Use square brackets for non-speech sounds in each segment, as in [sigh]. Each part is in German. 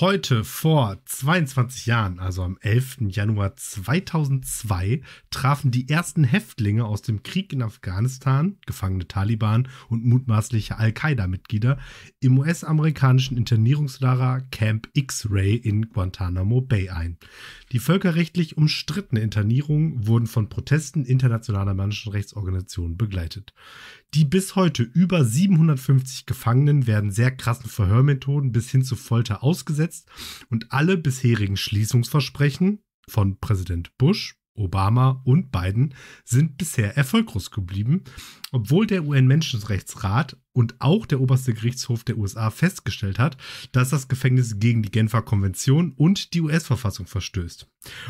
Heute vor 22 Jahren, also am 11. Januar 2002, trafen die ersten Häftlinge aus dem Krieg in Afghanistan, gefangene Taliban und mutmaßliche Al-Qaida-Mitglieder, im US-amerikanischen Internierungslager Camp X-Ray in Guantanamo Bay ein. Die völkerrechtlich umstrittene Internierung wurden von Protesten internationaler Menschenrechtsorganisationen begleitet. Die bis heute über 750 Gefangenen werden sehr krassen Verhörmethoden bis hin zu Folter ausgesetzt und alle bisherigen Schließungsversprechen von Präsident Bush, Obama und Biden sind bisher erfolglos geblieben, obwohl der UN-Menschenrechtsrat und auch der oberste Gerichtshof der USA festgestellt hat, dass das Gefängnis gegen die Genfer Konvention und die US-Verfassung verstößt.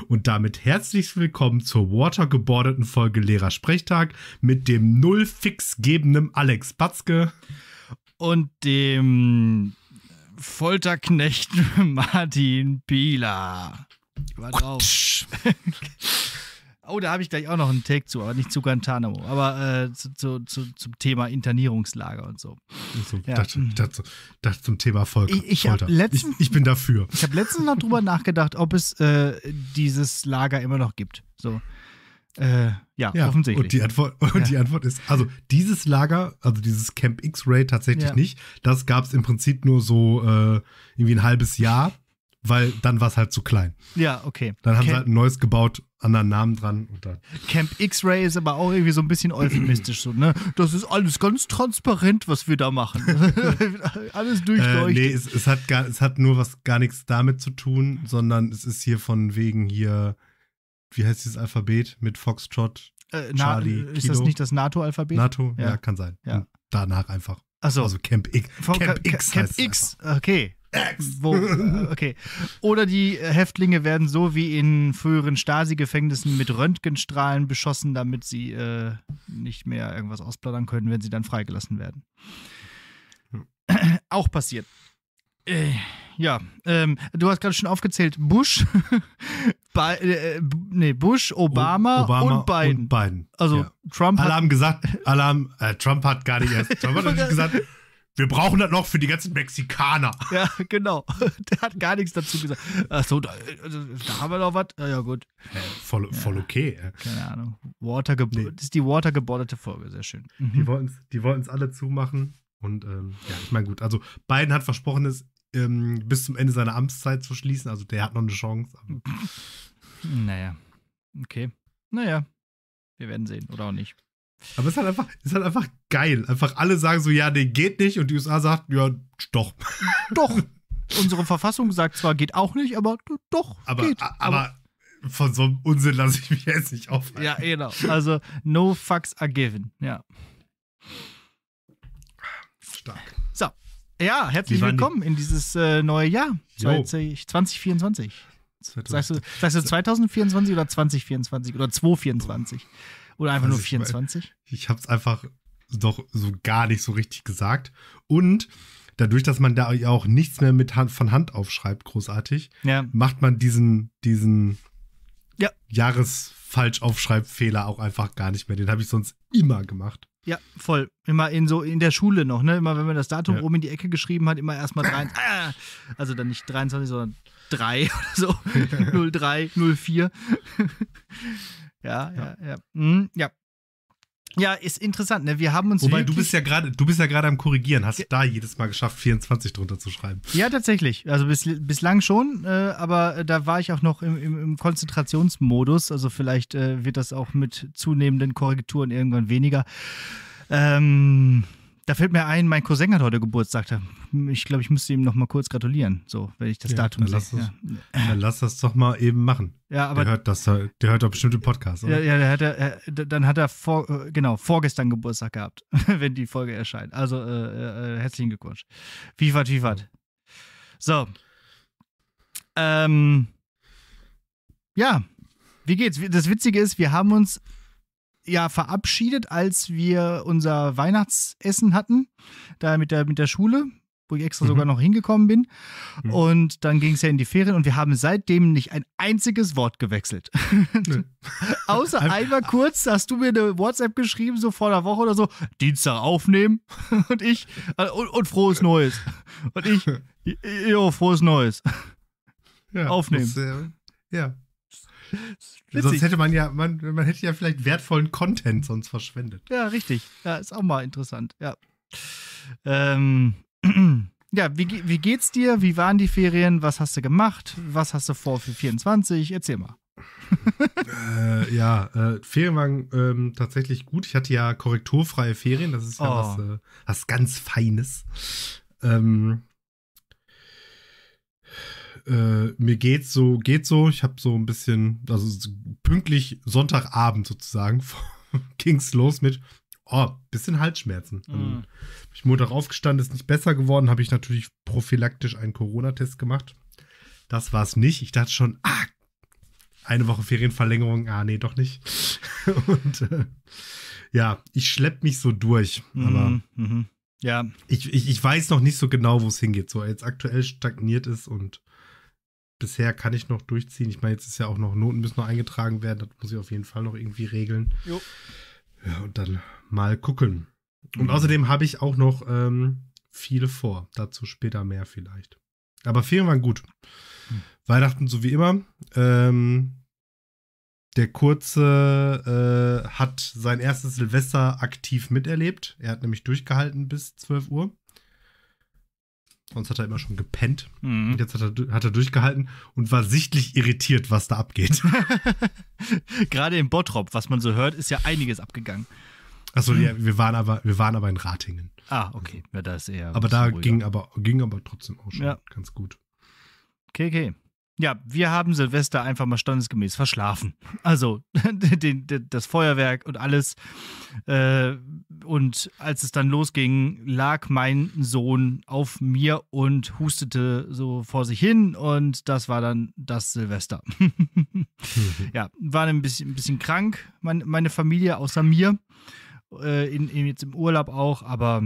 Und damit herzlich willkommen zur watergebordeten Folge Lehrer Sprechtag mit dem null fix Alex Batzke und dem Folterknecht [laughs] Martin Pieler. Warte auf. [laughs] oh, da habe ich gleich auch noch einen Take zu, aber nicht zu Guantanamo, aber äh, zu, zu, zu, zum Thema Internierungslager und so. so ja. das, das, das, zum Thema Volk, ich, ich Folter. Letztens, ich, ich, bin dafür. Ich habe letztens noch drüber nachgedacht, ob es äh, dieses Lager immer noch gibt. So. Äh, ja, ja, offensichtlich. Und die Antwort, [laughs] und ja. die Antwort ist, also dieses Lager, also dieses Camp X-Ray tatsächlich ja. nicht. Das gab es im Prinzip nur so äh, irgendwie ein halbes Jahr weil dann war es halt zu klein. Ja, okay. Dann haben Camp sie halt ein neues gebaut, anderen Namen dran. Und dann. Camp X-Ray ist aber auch irgendwie so ein bisschen euphemistisch. so, ne? Das ist alles ganz transparent, was wir da machen. [laughs] alles äh, durchleuchtet. Äh, nee, es, es, hat gar, es hat nur was gar nichts damit zu tun, sondern es ist hier von wegen hier, wie heißt dieses Alphabet mit Foxtrot? Äh, Charlie, Na, äh, ist Kilo. das nicht das NATO-Alphabet? NATO, ja. ja. kann sein. Ja. danach einfach. Achso. Also Camp X. Camp X. Camp X, okay. Next. Wo, äh, okay. Oder die Häftlinge werden so wie in früheren Stasi-Gefängnissen mit Röntgenstrahlen beschossen, damit sie äh, nicht mehr irgendwas ausplaudern können, wenn sie dann freigelassen werden. Hm. Auch passiert. Äh, ja, ähm, du hast gerade schon aufgezählt, Bush, [laughs] Bi äh, äh, nee, Bush, Obama, o Obama und, Biden. und, Biden. Also ja. Trump. Alle haben gesagt, Alarm, haben, äh, Trump hat gar nicht erst. Trump hat nicht [laughs] gesagt. Wir brauchen das noch für die ganzen Mexikaner. Ja, [laughs] genau. [laughs] Der hat gar nichts dazu gesagt. Achso, da, also, da haben wir noch was. Ja, ja gut. Ja, voll, voll okay. Keine Ahnung. Water nee. Das ist die watergebordete Folge, sehr schön. Mhm. Die wollten es die wollen's alle zumachen. Und ähm, ja, ich meine, gut. Also, Biden hat versprochen, es ähm, bis zum Ende seiner Amtszeit zu schließen. Also, der hat noch eine Chance. naja. Okay. Naja. Wir werden sehen. Oder auch nicht. Aber es ist halt einfach, es ist halt einfach geil. Einfach alle sagen so, ja, nee, geht nicht. Und die USA sagt, ja, doch. [laughs] Doch. Unsere Verfassung sagt zwar, geht auch nicht, aber doch. Aber, geht. aber, aber von so einem Unsinn lasse ich mich jetzt nicht aufhalten. Ja, genau. Also, no fucks are given. Ja. Stark. So. Ja, herzlich willkommen die? in dieses äh, neue Jahr. 20, 2024. Sagst du, sagst du 2024 oder 2024 oder 2024? Oder einfach nur 24? Also ich, ich habe es einfach doch so gar nicht so richtig gesagt. Und dadurch, dass man da ja auch nichts mehr mit Hand, von Hand aufschreibt, großartig, ja. macht man diesen, diesen ja. Jahresfalschaufschreibfehler auch einfach gar nicht mehr. Den habe ich sonst immer gemacht. Ja, voll. Immer in so in der Schule noch, ne? Immer wenn man das Datum ja. oben in die Ecke geschrieben hat, immer erstmal drei. [laughs] ah, also dann nicht 23, sondern 3 [laughs] oder so. 03, [laughs] 04. Ja, ja, ja. Ja, mhm, ja. ja. ist interessant, ne? Wir haben uns. Wobei du bist ja gerade, du bist ja gerade am Korrigieren, hast da jedes Mal geschafft, 24 drunter zu schreiben. Ja, tatsächlich. Also bis, bislang schon, äh, aber äh, da war ich auch noch im, im, im Konzentrationsmodus. Also vielleicht äh, wird das auch mit zunehmenden Korrekturen irgendwann weniger. Ähm, da fällt mir ein, mein Cousin hat heute Geburtstag. Ich glaube, ich müsste ihm noch mal kurz gratulieren, so, wenn ich das ja, Datum sehe. Ja. Dann lass das doch mal eben machen. Ja, aber der hört das, der hört doch bestimmt den Podcast. Oder? Ja, ja hat er, äh, dann hat er vor, äh, genau vorgestern Geburtstag gehabt, [laughs] wenn die Folge erscheint. Also äh, äh, herzlichen Glückwunsch. Fifat, Fifat. So. Ähm, ja, wie geht's? Das Witzige ist, wir haben uns ja verabschiedet, als wir unser Weihnachtsessen hatten, da mit der, mit der Schule, wo ich extra mhm. sogar noch hingekommen bin. Mhm. Und dann ging es ja in die Ferien und wir haben seitdem nicht ein einziges Wort gewechselt. Nee. [laughs] Außer einmal kurz, hast du mir eine WhatsApp geschrieben, so vor einer Woche oder so, Dienstag aufnehmen [laughs] und ich, äh, und, und frohes Neues. Und ich, [laughs] jo, frohes Neues. Ja, aufnehmen. Das, äh, ja. Sonst hätte man ja, man, man hätte ja vielleicht wertvollen Content sonst verschwendet. Ja, richtig. Ja, ist auch mal interessant, ja. Ähm, [clears throat] ja, wie, wie geht's dir? Wie waren die Ferien? Was hast du gemacht? Was hast du vor für 24? Erzähl mal. äh, ja, äh, Ferien waren ähm, tatsächlich gut. Ich hatte ja korrekturfreie Ferien. Das ist ja oh. was, äh, was ganz Feines. Ähm, äh, mir geht's so, geht so. Ich habe so ein bisschen, also pünktlich Sonntagabend sozusagen, [laughs] ging's los mit, oh, bisschen Halsschmerzen. Mhm. Ähm, bin ich Montag aufgestanden, ist nicht besser geworden, habe ich natürlich prophylaktisch einen Corona-Test gemacht. Das war's nicht. Ich dachte schon, ah, eine Woche Ferienverlängerung, ah, nee, doch nicht. [laughs] Und äh, ja, ich schlepp mich so durch, mhm. aber. Mhm. Ja. Ich, ich, ich weiß noch nicht so genau, wo es hingeht. So jetzt aktuell stagniert ist und bisher kann ich noch durchziehen. Ich meine, jetzt ist ja auch noch, Noten müssen noch eingetragen werden. Das muss ich auf jeden Fall noch irgendwie regeln. Jo. Ja, und dann mal gucken. Und mhm. außerdem habe ich auch noch ähm, viel vor. Dazu später mehr vielleicht. Aber Ferien waren gut. Mhm. Weihnachten so wie immer. Ähm, der Kurze äh, hat sein erstes Silvester aktiv miterlebt. Er hat nämlich durchgehalten bis 12 Uhr. Sonst hat er immer schon gepennt. Mhm. Und jetzt hat er, hat er durchgehalten und war sichtlich irritiert, was da abgeht. [laughs] Gerade in Bottrop, was man so hört, ist ja einiges abgegangen. Achso, mhm. ja, wir waren aber, wir waren aber in Ratingen. Ah, okay. Also, ja, da ist eher. Aber da ging aber, ging aber trotzdem auch schon ja. ganz gut. Okay, okay. Ja, wir haben Silvester einfach mal standesgemäß verschlafen. Also [laughs] den, den, das Feuerwerk und alles. Äh, und als es dann losging, lag mein Sohn auf mir und hustete so vor sich hin. Und das war dann das Silvester. [laughs] ja, war ein bisschen, ein bisschen krank, mein, meine Familie außer mir. Äh, in, in, jetzt im Urlaub auch, aber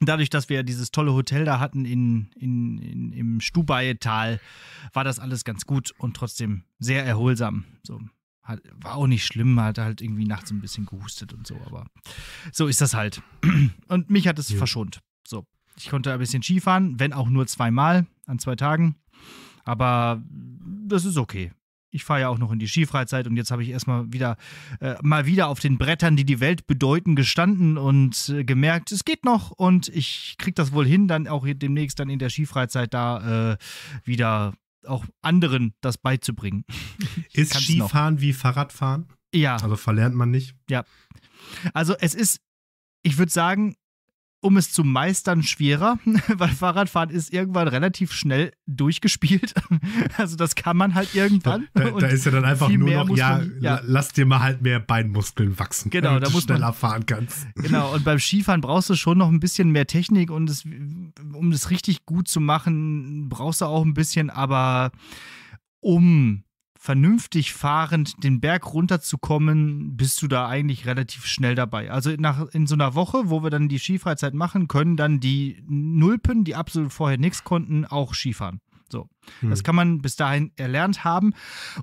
dadurch, dass wir dieses tolle Hotel da hatten in, in, in im stubai war das alles ganz gut und trotzdem sehr erholsam. So. Hat, war auch nicht schlimm, hat halt irgendwie nachts ein bisschen gehustet und so, aber so ist das halt. [clears throat] Und mich hat es ja. verschont. So. Ich konnte ein bisschen Skifahren, wenn auch nur zweimal an zwei Tagen. Aber das ist okay ich fahre ja auch noch in die Skifreizeit und jetzt habe ich erstmal wieder äh, mal wieder auf den Brettern, die die Welt bedeuten, gestanden und äh, gemerkt, es geht noch und ich kriege das wohl hin, dann auch demnächst dann in der Skifreizeit da äh, wieder auch anderen das beizubringen. [laughs] Ist Skifahren noch. wie Fahrradfahren? Ja. Also verlernt man nicht. Ja. Also es ist, ich würde sagen, um es zu meistern, schwerer, [laughs] weil Fahrradfahren ist irgendwann relativ schnell durchgespielt. [laughs] Also das kann man halt irgendwann. Da, da, da ist ja dann einfach nur noch, ja, man, ja, lass dir mal halt mehr Beinmuskeln wachsen, genau, damit da du schneller man, fahren kannst. Genau, und beim Skifahren brauchst du schon noch ein bisschen mehr Technik und es, um es richtig gut zu machen, brauchst du auch ein bisschen, aber um vernünftig fahrend den Berg runterzukommen, bist du da eigentlich relativ schnell dabei. Also nach, in so einer Woche, wo wir dann die Skifreizeit machen, können dann die Nulpen, die absolut vorher nichts konnten, auch Skifahren. So, hm. das kann man bis dahin erlernt haben.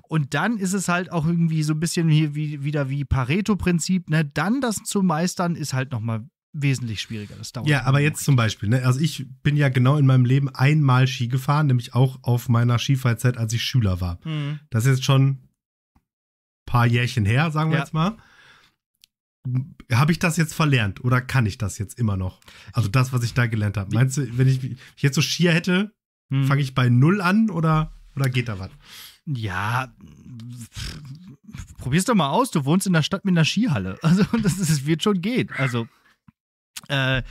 Und dann ist es halt auch irgendwie so ein bisschen hier wie, wieder wie Pareto-Prinzip. Ne? Dann das zu meistern, ist halt nochmal wesentlich schwieriger. Das dauert. Ja, aber jetzt Zeit. zum Beispiel, ne? also ich bin ja genau in meinem Leben einmal Ski gefahren, nämlich auch auf meiner Skifreizeit, als ich Schüler war. Mhm. Das ist jetzt schon ein paar Jährchen her, sagen wir ja. jetzt mal. Habe ich das jetzt verlernt oder kann ich das jetzt immer noch? Also das, was ich da gelernt habe. Meinst du, wenn ich jetzt so Skier hätte, mhm. fange ich bei Null an oder, oder geht da was? Ja, probier's doch mal aus. Du wohnst in der Stadt mit einer Skihalle. [laughs] Also, das, das wird schon gehen. Also, äh,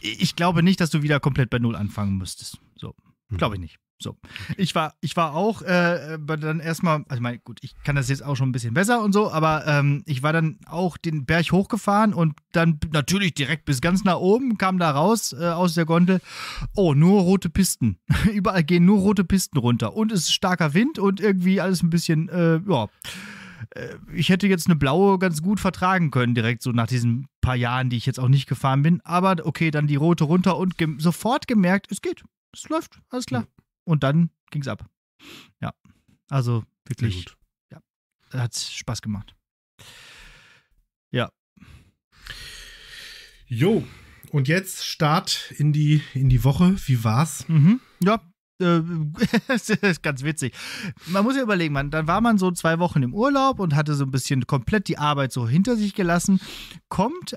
ich glaube nicht, dass du wieder komplett bei Null anfangen müsstest. So, hm. glaube ich nicht. So, ich war, ich war auch äh, dann erstmal, also ich meine, gut, ich kann das jetzt auch schon ein bisschen besser und so, aber ähm, ich war dann auch den Berg hochgefahren und dann natürlich direkt bis ganz nach oben, kam da raus äh, aus der Gondel. Oh, nur rote Pisten. [laughs] Überall gehen nur rote Pisten runter und es ist starker Wind und irgendwie alles ein bisschen, äh, ja äh, ich hätte jetzt eine blaue ganz gut vertragen können, direkt so nach diesen paar Jahren, die ich jetzt auch nicht gefahren bin. Aber okay, dann die rote runter und ge sofort gemerkt, es geht, es läuft, alles klar. Mhm. Und dann ging es ab. Ja, also wirklich, Gut. ja, hat Spaß gemacht. Ja. Jo, und jetzt Start in die, in die Woche. Wie war's? Mhm. Ja, äh, [laughs] das ist ganz witzig. Man muss ja überlegen, man, dann war man so zwei Wochen im Urlaub und hatte so ein bisschen komplett die Arbeit so hinter sich gelassen, kommt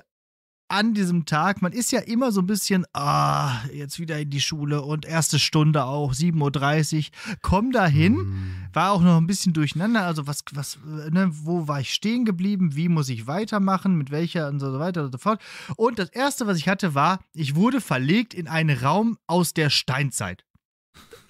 an diesem Tag, man ist ja immer so ein bisschen, ah, jetzt wieder in die Schule und erste Stunde auch, 7.30 Uhr, komm dahin, mhm. war auch noch ein bisschen durcheinander, also was, was, äh, ne, wo war ich stehen geblieben, wie muss ich weitermachen, mit welcher und so weiter und so fort. Und das erste, was ich hatte, war, ich wurde verlegt in einen Raum aus der Steinzeit.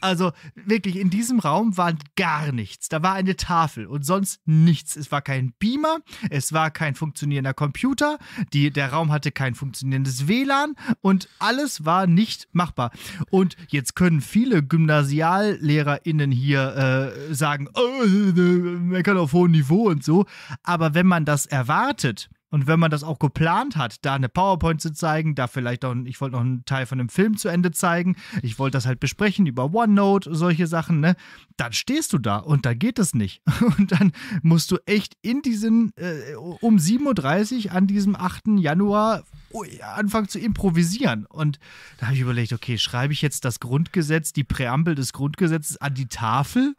Also wirklich, in diesem Raum war gar nichts. Da war eine Tafel und sonst nichts. Es war kein Beamer, es war kein funktionierender Computer, die, der Raum hatte kein funktionierendes WLAN und alles war nicht machbar. Und jetzt können viele GymnasiallehrerInnen hier äh, sagen, oh, man kann auf hohem Niveau und so. Aber wenn man das erwartet, und wenn man das auch geplant hat, da eine PowerPoint zu zeigen, da vielleicht auch, ich wollte noch einen Teil von einem Film zu Ende zeigen, ich wollte das halt besprechen über OneNote, solche Sachen, ne? Dann stehst du da und da geht es nicht. [laughs] Und dann musst du echt in diesen, äh, um 7.30 Uhr an diesem 8. Januar oh anfangen zu improvisieren. Und da habe ich überlegt, okay, schreibe ich jetzt das Grundgesetz, die Präambel des Grundgesetzes an die Tafel?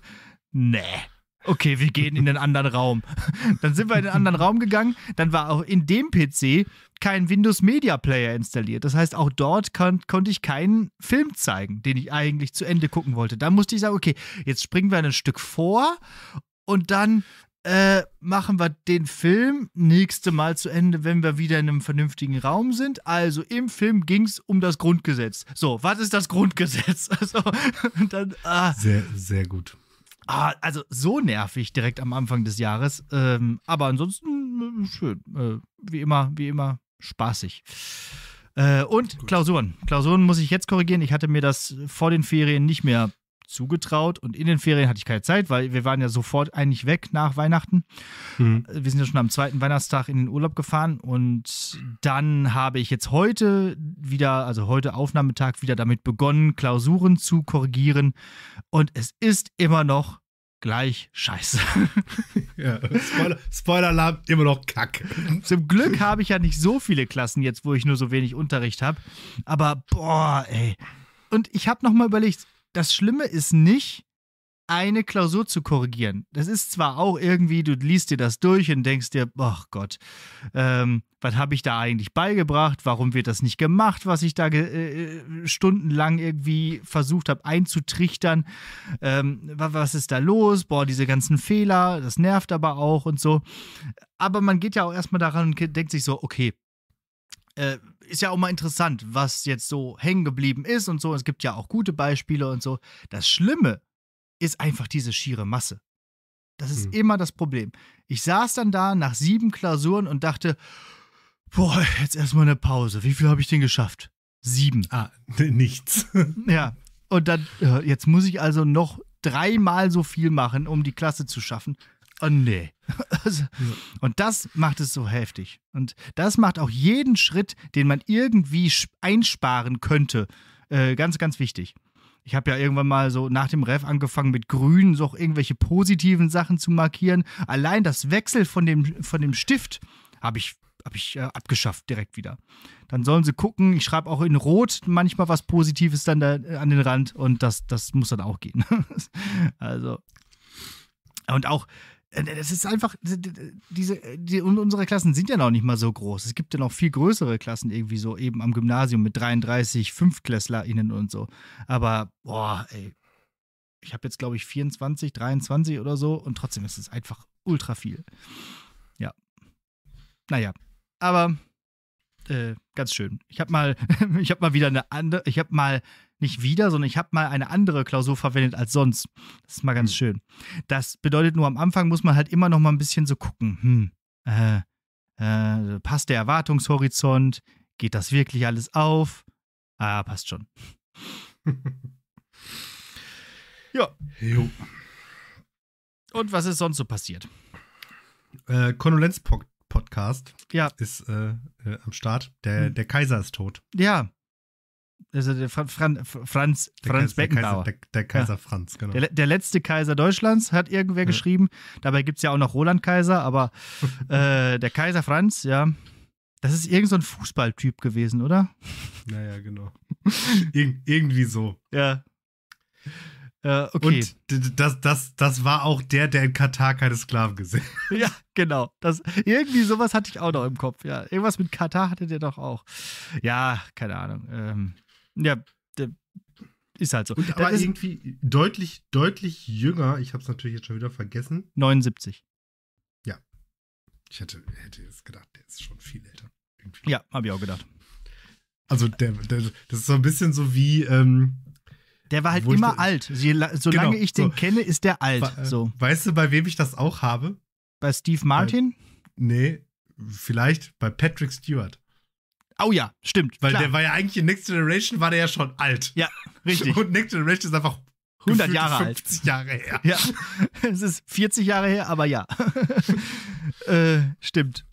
[laughs] nee okay, wir gehen in den anderen Raum. [laughs] Dann sind wir in den anderen Raum gegangen. Dann war auch in dem PC kein Windows Media Player installiert. Das heißt, auch dort kon konnte ich keinen Film zeigen, den ich eigentlich zu Ende gucken wollte. Da musste ich sagen, okay, jetzt springen wir ein Stück vor und dann äh, machen wir den Film nächste Mal zu Ende, wenn wir wieder in einem vernünftigen Raum sind. Also im Film ging es um das Grundgesetz. So, was ist das Grundgesetz? [laughs] Also, dann, ah. Sehr, sehr gut. Ah, also so nervig direkt am Anfang des Jahres. Ähm, aber ansonsten äh, schön. Äh, wie immer, wie immer, spaßig. Äh, und Gut. Klausuren. Klausuren muss ich jetzt korrigieren. Ich hatte mir das vor den Ferien nicht mehr zugetraut und in den Ferien hatte ich keine Zeit, weil wir waren ja sofort eigentlich weg nach Weihnachten. Mhm. Äh, wir sind ja schon am zweiten Weihnachtstag in den Urlaub gefahren und dann habe ich jetzt heute wieder, also heute Aufnahmetag wieder damit begonnen, Klausuren zu korrigieren und es ist immer noch gleich scheiße. [laughs] ja, Spoiler, spoiler immer noch Kack. Zum Glück habe ich ja nicht so viele Klassen jetzt, wo ich nur so wenig Unterricht habe, aber boah, ey. Und ich habe nochmal überlegt, das Schlimme ist nicht, eine Klausur zu korrigieren. Das ist zwar auch irgendwie, du liest dir das durch und denkst dir, ach oh Gott, ähm, was habe ich da eigentlich beigebracht? Warum wird das nicht gemacht, was ich da äh, äh, stundenlang irgendwie versucht habe einzutrichtern? Ähm, was ist da los? Boah, diese ganzen Fehler, das nervt aber auch und so. Aber man geht ja auch erstmal daran und denkt sich so, okay, äh, ist ja auch mal interessant, was jetzt so hängen geblieben ist und so. Es gibt ja auch gute Beispiele und so. Das Schlimme ist einfach diese schiere Masse. Das ist hm. immer das Problem. Ich saß dann da nach sieben Klausuren und dachte, boah, jetzt erstmal eine Pause. Wie viel habe ich denn geschafft? Sieben. Ah, [laughs] nichts. ja. Und dann, äh, jetzt muss ich also noch dreimal so viel machen, um die Klasse zu schaffen oh nee. [laughs] Also, und das macht es so heftig. Und das macht auch jeden Schritt, den man irgendwie einsparen könnte, äh, ganz, ganz wichtig. Ich habe ja irgendwann mal so nach dem Ref angefangen, mit Grün so auch irgendwelche positiven Sachen zu markieren. Allein das Wechsel von dem, von dem Stift habe ich, hab ich äh, abgeschafft direkt wieder. Dann sollen sie gucken. Ich schreibe auch in Rot manchmal was Positives dann da, äh, an den Rand und das, das muss dann auch gehen. [laughs] also. Und auch äh, ne, das ist einfach, diese, die, unsere Klassen sind ja noch nicht mal so groß. Es gibt ja noch viel größere Klassen irgendwie so, eben am Gymnasium mit 33 FünftklässlerInnen und so. Aber, boah, ey, ich habe jetzt, glaube ich, 24, 23 oder so und trotzdem ist es einfach ultra viel. Ja. Naja, aber äh, ganz schön. Ich habe mal, [laughs] ich habe mal wieder eine andere, ich habe mal nicht wieder, sondern ich habe mal eine andere Klausur verwendet als sonst. Das ist mal ganz mhm. schön. Das bedeutet nur, am Anfang muss man halt immer noch mal ein bisschen so gucken. Hm, äh, äh, passt der Erwartungshorizont? Geht das wirklich alles auf? Ah, passt schon. [laughs] ja. Jo. Und was ist sonst so passiert? Äh, Kondolenzpunkt Podcast ja. ist äh, äh, am Start. Der, hm. der Kaiser ist tot. Ja. Also der Fra Fran Franz, der Franz Kaiser, Beckenbauer. Der Kaiser, der, der Kaiser ja. Franz, genau. Der, der, letzte Kaiser Deutschlands, hat irgendwer ja. geschrieben. Dabei gibt es ja auch noch Roland Kaiser, aber [laughs] äh, der Kaiser Franz, ja. Das ist irgend so ein Fußballtyp gewesen, oder? [laughs] Naja, genau. Ir irgendwie so. Ja. Äh, okay. Und das, das, das war auch der, der in Katar keine Sklaven gesehen hat. Ja, genau. Das, irgendwie sowas hatte ich auch noch im Kopf. Ja, irgendwas mit Katar hatte der doch auch. Ja, keine Ahnung. Ähm, ja, der, ist halt so. Und, aber irgendwie deutlich, deutlich jünger. Ich habe es natürlich jetzt schon wieder vergessen. 79. Ja. Ich hätte, hätte jetzt gedacht, der ist schon viel älter. Irgendwie. Ja, habe ich auch gedacht. Also, der, der, das ist so ein bisschen so wie, ähm, der war halt immer ich, alt. solange genau, ich den so. kenne, ist der alt. Äh, so. Weißt du, bei wem ich das auch habe? Bei Steve Martin? Bei, nee, vielleicht bei Patrick Stewart. Oh ja, stimmt. Weil klar. der war ja eigentlich in Next Generation, war der ja schon alt. Ja, richtig. Und Next Generation ist einfach 100 Jahre 50 alt. 50 Jahre her. Ja, [laughs] es ist 40 Jahre her, aber ja. [laughs] äh, stimmt.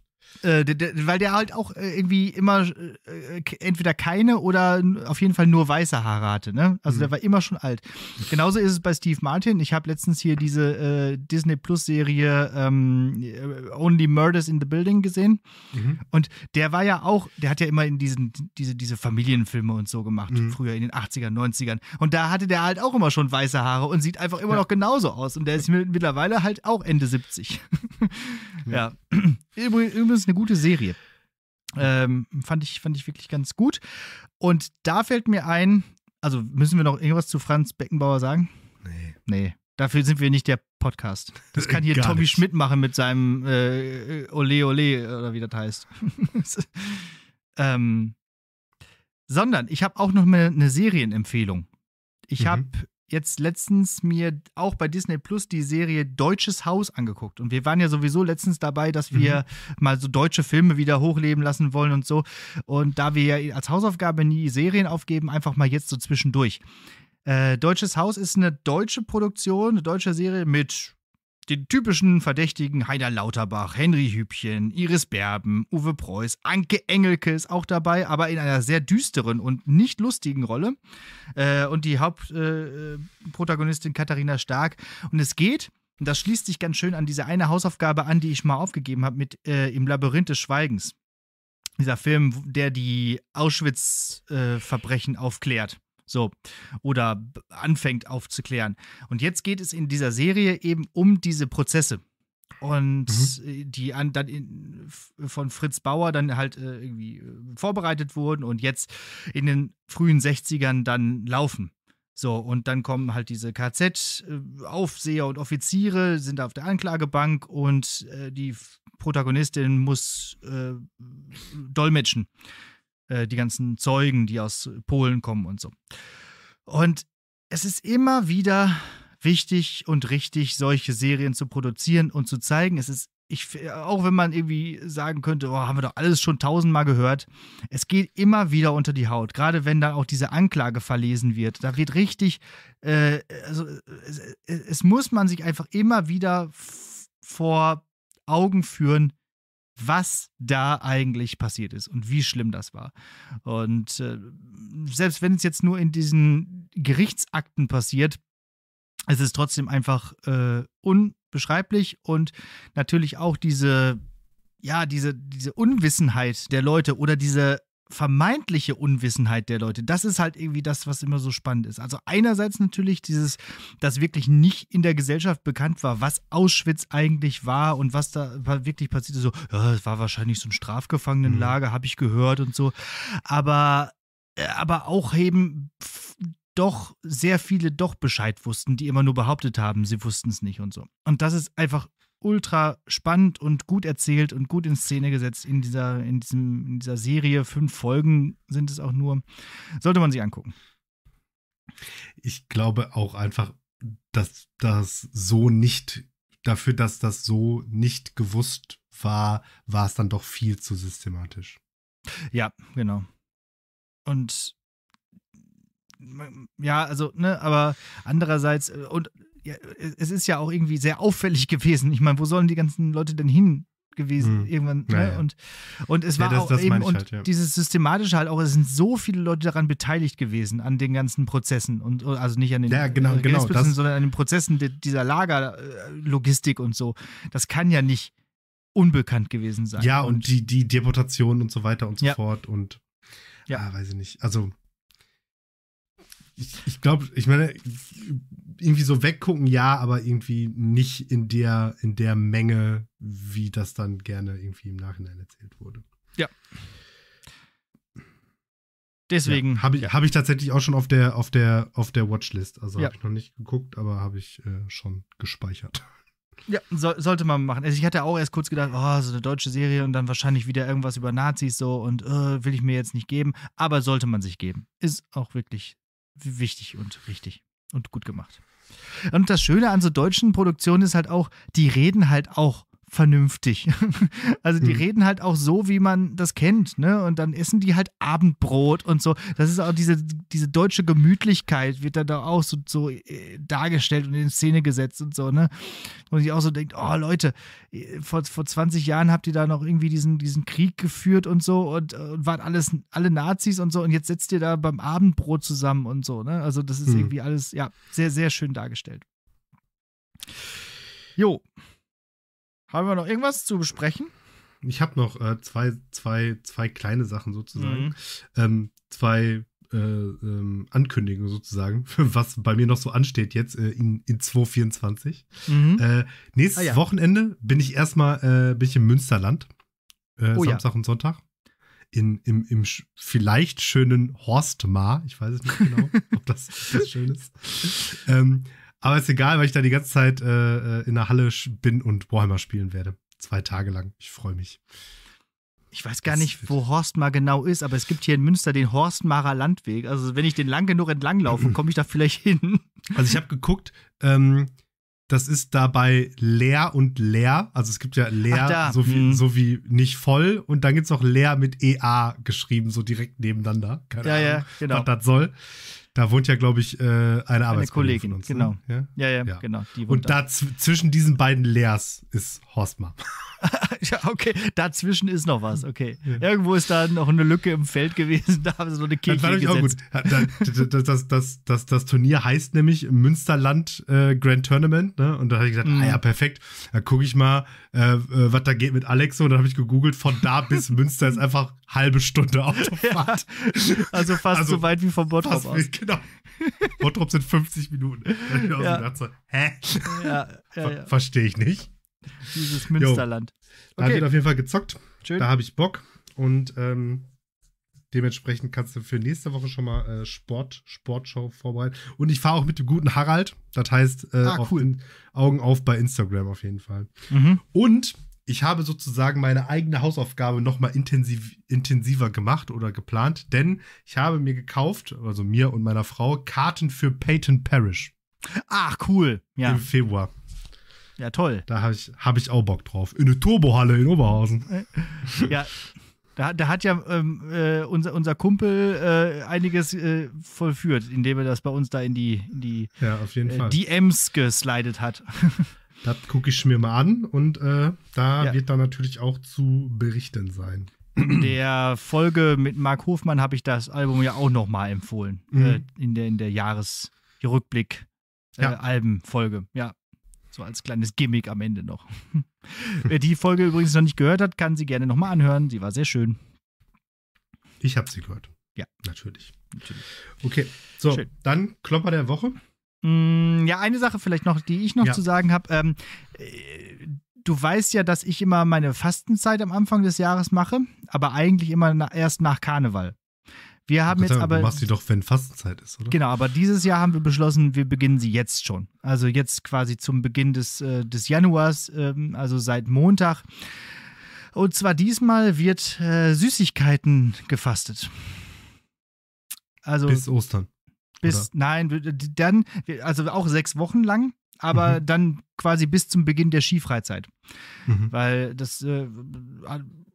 Äh, der, der, weil der halt auch äh, irgendwie immer äh, entweder keine oder auf jeden Fall nur weiße Haare hatte. Ne? Also mhm. der war immer schon alt. Genauso ist es bei Steve Martin. Ich habe letztens hier diese äh, Disney Plus-Serie ähm, äh, Only Murders in the Building gesehen. Mhm. Und der war ja auch, der hat ja immer in diesen, diese, diese Familienfilme und so gemacht, mhm. früher in den 80ern, 90ern. Und da hatte der halt auch immer schon weiße Haare und sieht einfach immer ja. noch genauso aus. Und der ist [laughs] mittlerweile halt auch Ende 70. [laughs] Ja. Übrigens eine gute Serie. Ähm, fand, ich, fand ich wirklich ganz gut. Und da fällt mir ein, also müssen wir noch irgendwas zu Franz Beckenbauer sagen? Nee. Nee. Dafür sind wir nicht der Podcast. Das kann hier [laughs] Gar Tommy Schmidt machen mit seinem äh, Ole Ole oder wie das heißt. [laughs] ähm, sondern ich habe auch noch eine, eine Serienempfehlung. Ich mhm. habe jetzt letztens mir auch bei Disney Plus die Serie Deutsches Haus angeguckt. Und wir waren ja sowieso letztens dabei, dass mhm. wir mhm. mal so deutsche Filme wieder hochleben lassen wollen und so. Und da wir ja als Hausaufgabe nie Serien aufgeben, einfach mal jetzt so zwischendurch. Äh, Deutsches Haus ist eine deutsche Produktion, eine deutsche Serie mit den typischen Verdächtigen Heider Lauterbach, Henry Hübchen, Iris Berben, Uwe Preuß, Anke Engelke ist auch dabei, aber in einer sehr düsteren und nicht lustigen Rolle. Äh, und die Hauptprotagonistin äh, äh Katharina Stark. Und es geht und das schließt sich ganz schön an diese eine Hausaufgabe an, die ich mal aufgegeben habe mit äh, Im Labyrinth des Schweigens. Dieser Film, der die Auschwitz-Verbrechen äh, aufklärt. So, oder anfängt aufzuklären. Und jetzt geht es in dieser Serie eben um diese Prozesse. Und mhm. Äh, die an, dann in, von Fritz Bauer dann halt äh, irgendwie äh, vorbereitet wurden und jetzt in den frühen 60ern dann laufen. So, und dann kommen halt diese KZ-Aufseher und Offiziere, sind auf der Anklagebank und äh, die Protagonistin muss äh, dolmetschen äh, die ganzen Zeugen, die aus Polen kommen und so. Und es ist immer wieder wichtig und richtig, solche Serien zu produzieren und zu zeigen. Es ist ich, auch wenn man irgendwie sagen könnte, oh, haben wir doch alles schon tausendmal gehört, es geht immer wieder unter die Haut. Gerade wenn dann auch diese Anklage verlesen wird, da wird richtig, äh, also es, es, muss man sich einfach immer wieder vor Augen führen, was da eigentlich passiert ist und wie schlimm das war. Und äh, selbst wenn es jetzt nur in diesen Gerichtsakten passiert, es ist trotzdem einfach äh, unbeschreiblich und natürlich auch diese ja, diese, diese Unwissenheit der Leute oder diese vermeintliche Unwissenheit der Leute, das ist halt irgendwie das, was immer so spannend ist. Also einerseits natürlich dieses, dass wirklich nicht in der Gesellschaft bekannt war, was Auschwitz eigentlich war und was da wirklich passierte. So, ja, es war wahrscheinlich so ein Strafgefangenenlager, mhm. habe ich gehört und so. Aber, äh, aber auch eben doch sehr viele doch Bescheid wussten, die immer nur behauptet haben, sie wussten es nicht und so. Und das ist einfach ultra spannend und gut erzählt und gut in Szene gesetzt in dieser, in diesem, in dieser Serie. Fünf Folgen sind es auch nur. Sollte man sich angucken. Ich glaube auch einfach, dass das so nicht, dafür, dass das so nicht gewusst war, war es dann doch viel zu systematisch. Ja, genau. Und ja, also, ne, aber andererseits, äh, und ja, äh, es ist ja auch irgendwie sehr auffällig [laughs] gewesen. Ich meine, wo sollen die ganzen Leute denn hin gewesen hm. irgendwann? ne? ja. Und, und es war das, auch das eben und halt, dieses systematische halt auch, es sind so viele Leute daran beteiligt gewesen, an den ganzen Prozessen und also nicht an den ja, äh, genau, genau, das, sondern an den Prozessen dieser Lagerlogistik äh, und so. Das kann ja nicht unbekannt gewesen sein. Ja, und, und die, die Deportation und so weiter und so fort und ja, ah, weiß ich nicht. Also ich glaube, ich meine, irgendwie so weggucken, ja, aber irgendwie nicht in der, in der Menge, wie das dann gerne irgendwie im Nachhinein erzählt wurde. Ja. Deswegen. Ja, habe ich, ja. Hab ich tatsächlich auch schon auf der, auf der, auf der Watchlist. Also ja. habe ich noch nicht geguckt, aber habe ich äh, schon gespeichert. Ja, so, sollte man machen. Also ich hatte auch erst kurz gedacht, oh, so eine deutsche Serie und dann wahrscheinlich wieder irgendwas über Nazis so und äh, will ich mir jetzt nicht geben. Aber sollte man sich geben. Ist auch wirklich wichtig und richtig und gut gemacht. Und das Schöne an so deutschen Produktionen ist halt auch, die reden halt auch vernünftig. [laughs] Also die mhm. reden halt auch so, wie man das kennt, ne? Und dann essen die halt Abendbrot und so. Das ist auch diese, diese deutsche Gemütlichkeit, wird da auch so, so äh, dargestellt und in Szene gesetzt und so, ne? man sich auch so denkt, oh Leute, äh, vor, vor 20 Jahren habt ihr da noch irgendwie diesen, diesen Krieg geführt und so und, äh, und waren alles, alle Nazis und so und jetzt setzt ihr da beim Abendbrot zusammen und so, ne? Also das ist mhm. irgendwie alles, ja, sehr, sehr schön dargestellt. Jo. Haben wir noch irgendwas zu besprechen? Ich habe noch äh, zwei, zwei, zwei kleine Sachen sozusagen. Mhm. Ähm, zwei äh, ähm, Ankündigungen sozusagen, [laughs] was bei mir noch so ansteht jetzt äh, in, in 2024. Mhm. Äh, nächstes ah, ja. Wochenende bin ich erstmal äh, bin ich im Münsterland. Äh, oh, Samstag ja. und Sonntag in, im, im vielleicht schönen Horstmar. Ich weiß es nicht genau, [laughs] ob das, das schön ist. Ähm, aber ist egal, weil ich da die ganze Zeit äh, äh in der Halle bin und Warhammer spielen werde. Zwei Tage lang. Ich freue mich. Ich weiß gar das nicht, wo Horstmar genau ist, aber es gibt hier in Münster den Horstmarer Landweg. Also wenn ich den lang genug entlanglaufe, [clears throat] komme ich da vielleicht hin. Also ich habe geguckt, ähm, das ist dabei leer und leer. Also es gibt ja leer, so, hm. so, wie nicht voll. Und dann gibt es auch leer mit EA geschrieben, so direkt nebeneinander. Keine ja, Ahnung, ja, genau. was das soll. Da wohnt ja, glaube ich, äh, eine, eine Arbeitskollegin von uns. Ne? Genau. Ne? Ja? Ja, ja, ja, genau. und da zwischen diesen beiden Leers ist Horstmann. [laughs] [laughs] ja, okay, dazwischen ist noch was, okay. Irgendwo ist da noch eine Lücke im Feld gewesen, [laughs] da haben sie so eine Kirche das gesetzt. Auch gut. Das, das, das, das, das, Turnier heißt nämlich Münsterland äh, Grand Tournament, ne? und da habe ich gesagt, mhm. ah ja, perfekt, da gucke ich mal, äh, äh, was da geht mit Alex, und dann habe ich gegoogelt, von da bis Münster ist einfach halbe Stunde Autofahrt. also fast also, so weit wie vom Bottrop aus. Wie, genau. [laughs] Bottrop sind 50 Minuten. ja. hä? Ja, ja, [laughs] ja. Verstehe ich nicht. Dieses Münsterland. Okay. Da wird auf jeden Fall gezockt. Schön. Da habe ich Bock. Und ähm, dementsprechend kannst du für nächste Woche schon mal äh, Sport, Sportshow vorbereiten. Und ich fahre auch mit dem guten Harald. Das heißt, äh, ah, cool. Augen auf bei Instagram auf jeden Fall. Mhm. Und ich habe sozusagen meine eigene Hausaufgabe nochmal intensiv, intensiver gemacht oder geplant, denn ich habe mir gekauft, also mir und meiner Frau, Karten für Peyton Parrish. Ach, cool. Ja. Im Februar. Ja, toll. Da habe ich, hab ich auch Bock drauf. In eine Turbohalle in Oberhausen. Ja. Da, da hat ja ähm, äh, unser, unser Kumpel äh, einiges äh, vollführt, indem er das bei uns da in die, in die ja, DMs äh, geslidet hat. [laughs] Das gucke ich mir mal an und äh, da ja. wird dann natürlich auch zu berichten sein. der Folge mit Marc Hofmann habe ich das Album ja auch nochmal empfohlen. Äh, mhm. Äh, in der, in der jahres Äh, ja. ja. So als kleines Gimmick am Ende noch. [laughs] Wer die Folge übrigens noch nicht gehört hat, kann sie gerne nochmal anhören. Sie war sehr schön. Ich habe sie gehört. Ja. Natürlich. Natürlich. Okay, so, Schön. dann Klopper der Woche. Mm, ja, eine Sache vielleicht noch, die ich noch ja. zu sagen habe. Ähm, äh, du weißt ja, dass ich immer meine Fastenzeit am Anfang des Jahres mache, aber eigentlich immer na erst nach Karneval. Wir haben jetzt sagen, aber. Du machst sie doch, wenn Fastenzeit ist, oder? Genau, aber dieses Jahr haben wir beschlossen, wir beginnen sie jetzt schon. Also jetzt quasi zum Beginn des, äh, des Januars, ähm, also seit Montag. Und zwar diesmal wird äh, Süßigkeiten gefastet. Also bis Ostern. Bis, nein, dann, also auch sechs Wochen lang, aber mhm. dann quasi bis zum Beginn der Skifreizeit. Mhm. Weil das, äh,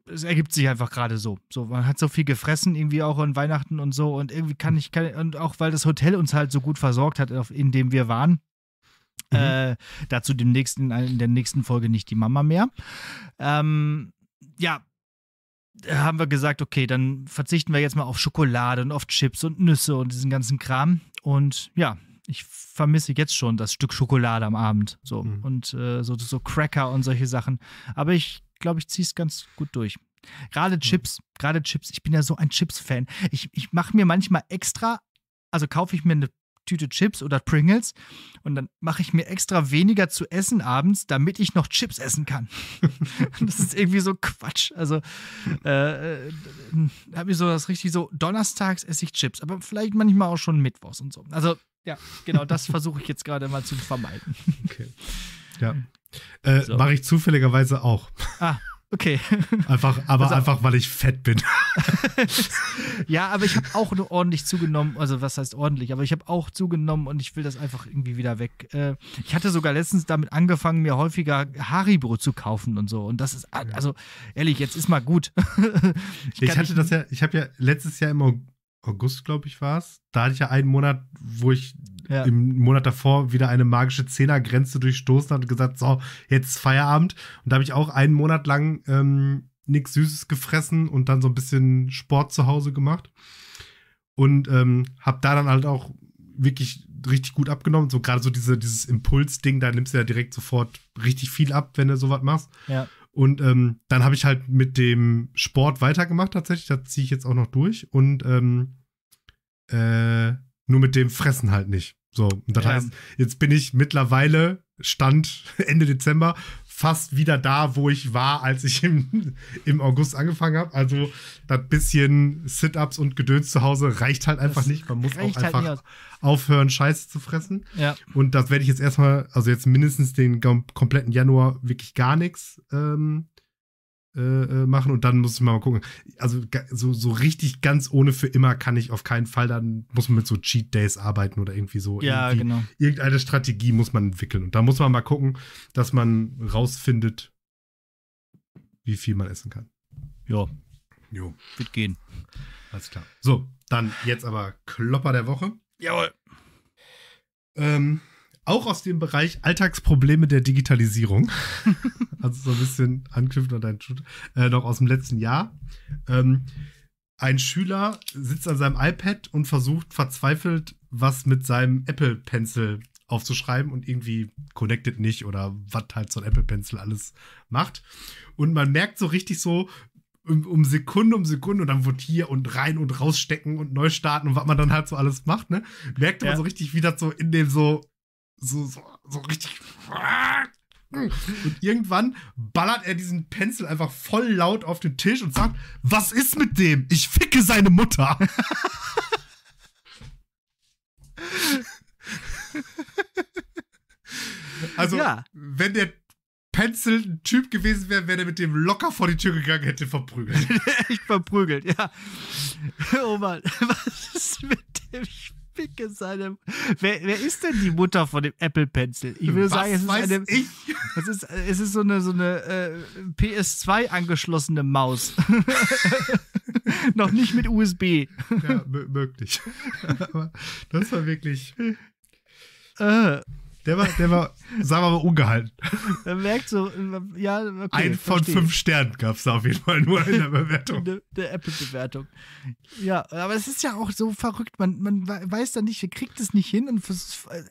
das ergibt sich einfach gerade so. So, man hat so viel gefressen, irgendwie auch an Weihnachten und so. Und irgendwie kann ich, kann, und auch weil das Hotel uns halt so gut versorgt hat, in dem wir waren. Mhm. Äh, dazu demnächst in, in der nächsten Folge nicht die Mama mehr. Ähm, ja, haben wir gesagt, okay, dann verzichten wir jetzt mal auf Schokolade und auf Chips und Nüsse und diesen ganzen Kram. Und ja, ich vermisse jetzt schon das Stück Schokolade am Abend. So. Mhm. Und äh, so, so Cracker und solche Sachen. Aber ich glaube, ich ziehe es ganz gut durch. Gerade mhm. Chips, mhm. gerade Chips. Ich bin ja so ein Chips-Fan. Ich, ich mache mir manchmal extra, also kaufe ich mir eine Tüte Chips oder Pringles und dann mache ich mir extra weniger zu essen abends, damit ich noch Chips essen kann. [laughs] das ist irgendwie so Quatsch. Also äh, äh habe ich so das richtig so, donnerstags esse ich Chips, aber vielleicht manchmal auch schon mittwochs und so. Also ja, genau das [laughs] versuche ich jetzt gerade mal zu vermeiden. Okay. Ja. [laughs] Äh, so. Mache ich zufälligerweise auch. Ah, Okay. Einfach, aber also, einfach, weil ich fett bin. [laughs] ja, aber ich habe auch nur ordentlich zugenommen. Also, was heißt ordentlich? Aber ich habe auch zugenommen und ich will das einfach irgendwie wieder weg. Äh, ich hatte sogar letztens damit angefangen, mir häufiger Haribo zu kaufen und so. Und das ist, also, ehrlich, jetzt ist mal gut. [laughs] ich, ich hatte das ja, ich habe ja letztes Jahr immer August, glaube ich, war es. Da hatte ich ja einen Monat, wo ich ja. im Monat davor wieder eine magische Zehnergrenze durchstoßen habe und gesagt, so, jetzt Feierabend. Und da habe ich auch einen Monat lang ähm, nichts Süßes gefressen und dann so ein bisschen Sport zu Hause gemacht. Und ähm, habe da dann halt auch wirklich richtig gut abgenommen. So gerade so diese, dieses Impulsding, da nimmst du ja direkt sofort richtig viel ab, wenn du sowas machst. Ja. Und ähm, dann habe ich halt mit dem Sport weitergemacht tatsächlich. Das ziehe ich jetzt auch noch durch. Und ähm, äh, nur mit dem Fressen halt nicht. So, und das ja. heißt, jetzt bin ich mittlerweile, Stand [laughs] Ende Dezember, fast wieder da, wo ich war, als ich im, [laughs] im August angefangen habe. Also das bisschen Sit-Ups und Gedöns zu Hause reicht halt einfach das nicht. Man muss auch halt einfach aufhören, Scheiße zu fressen. Ja. Und das werde ich jetzt erstmal, also jetzt mindestens den kompletten Januar wirklich gar nichts ähm, äh, äh, machen und dann muss ich mal gucken. Also so, so richtig ganz ohne für immer kann ich auf keinen Fall, dann muss man mit so Cheat Days arbeiten oder irgendwie so. Ja, irgendwie, genau. Irgendeine Strategie muss man entwickeln und da muss man mal gucken, dass man rausfindet, wie viel man essen kann. Ja. Jo. Wird gehen. Alles klar. So, dann jetzt aber Klopper der Woche. Jawohl. Ähm, auch aus dem Bereich Alltagsprobleme der Digitalisierung. [laughs] also so ein bisschen anknüpfend an dein, äh, noch aus dem letzten Jahr. Ähm, ein Schüler sitzt an seinem iPad und versucht verzweifelt, was mit seinem Apple Pencil aufzuschreiben und irgendwie connected nicht oder was halt so ein Apple Pencil alles macht. Und man merkt so richtig so, um, um Sekunde um Sekunde und dann wird hier und rein und rausstecken und neu starten und was man dann halt so alles macht, ne? Merkt man so richtig, wie das so in dem so so, so, so richtig. Und irgendwann ballert er diesen Pencil einfach voll laut auf den Tisch und sagt: Was ist mit dem? Ich ficke seine Mutter. [laughs] also, ja. wenn der Pencil ein Typ gewesen wäre, wäre der mit dem locker vor die Tür gegangen, hätte verprügelt. [laughs] Echt verprügelt, ja. Oh Mann, [laughs] was ist mit dem Spiel? Pick ist eine. Wer, wer, ist denn die Mutter von dem Apple Pencil? Ich würde sagen, es ist, eine, es ist, es ist so eine, so eine äh, PS2 angeschlossene Maus. [laughs] Noch nicht mit USB. Ja, möglich. [laughs] Aber das war wirklich. Äh. Der war, der war, sagen wir mal, ungehalten. Man merkt so, ja, okay, Ein von verstehe. fünf Sternen gab es da auf jeden Fall nur in der Bewertung. der, der Apple-Bewertung. Ja, aber es ist ja auch so verrückt. Man, man weiß da nicht, kriegt es nicht hin und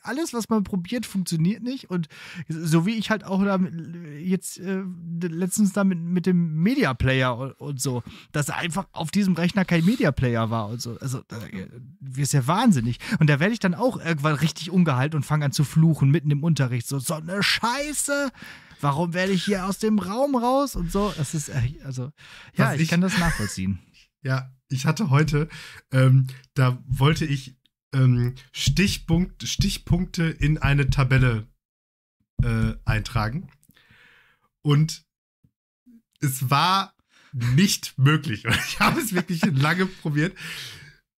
alles, was man probiert, funktioniert nicht. Und so wie ich halt auch da jetzt äh, letztens da mit dem Media Player und, und, so, dass einfach auf diesem Rechner kein Media Player war und so. Also, äh, das ist ja wahnsinnig. Und da werde ich dann auch irgendwann richtig ungehalten und fange an zu fluchen Kuchen mitten im Unterricht. So, so eine Scheiße. Warum werde ich hier aus dem Raum raus? Und so. Das ist, äh, also, ja, ich, ich, kann das nachvollziehen. [laughs] Ja, ich hatte heute, ähm, da wollte ich ähm, Stichpunkt, Stichpunkte in eine Tabelle äh, eintragen. Und es war nicht möglich. [laughs] ich habe es wirklich lange probiert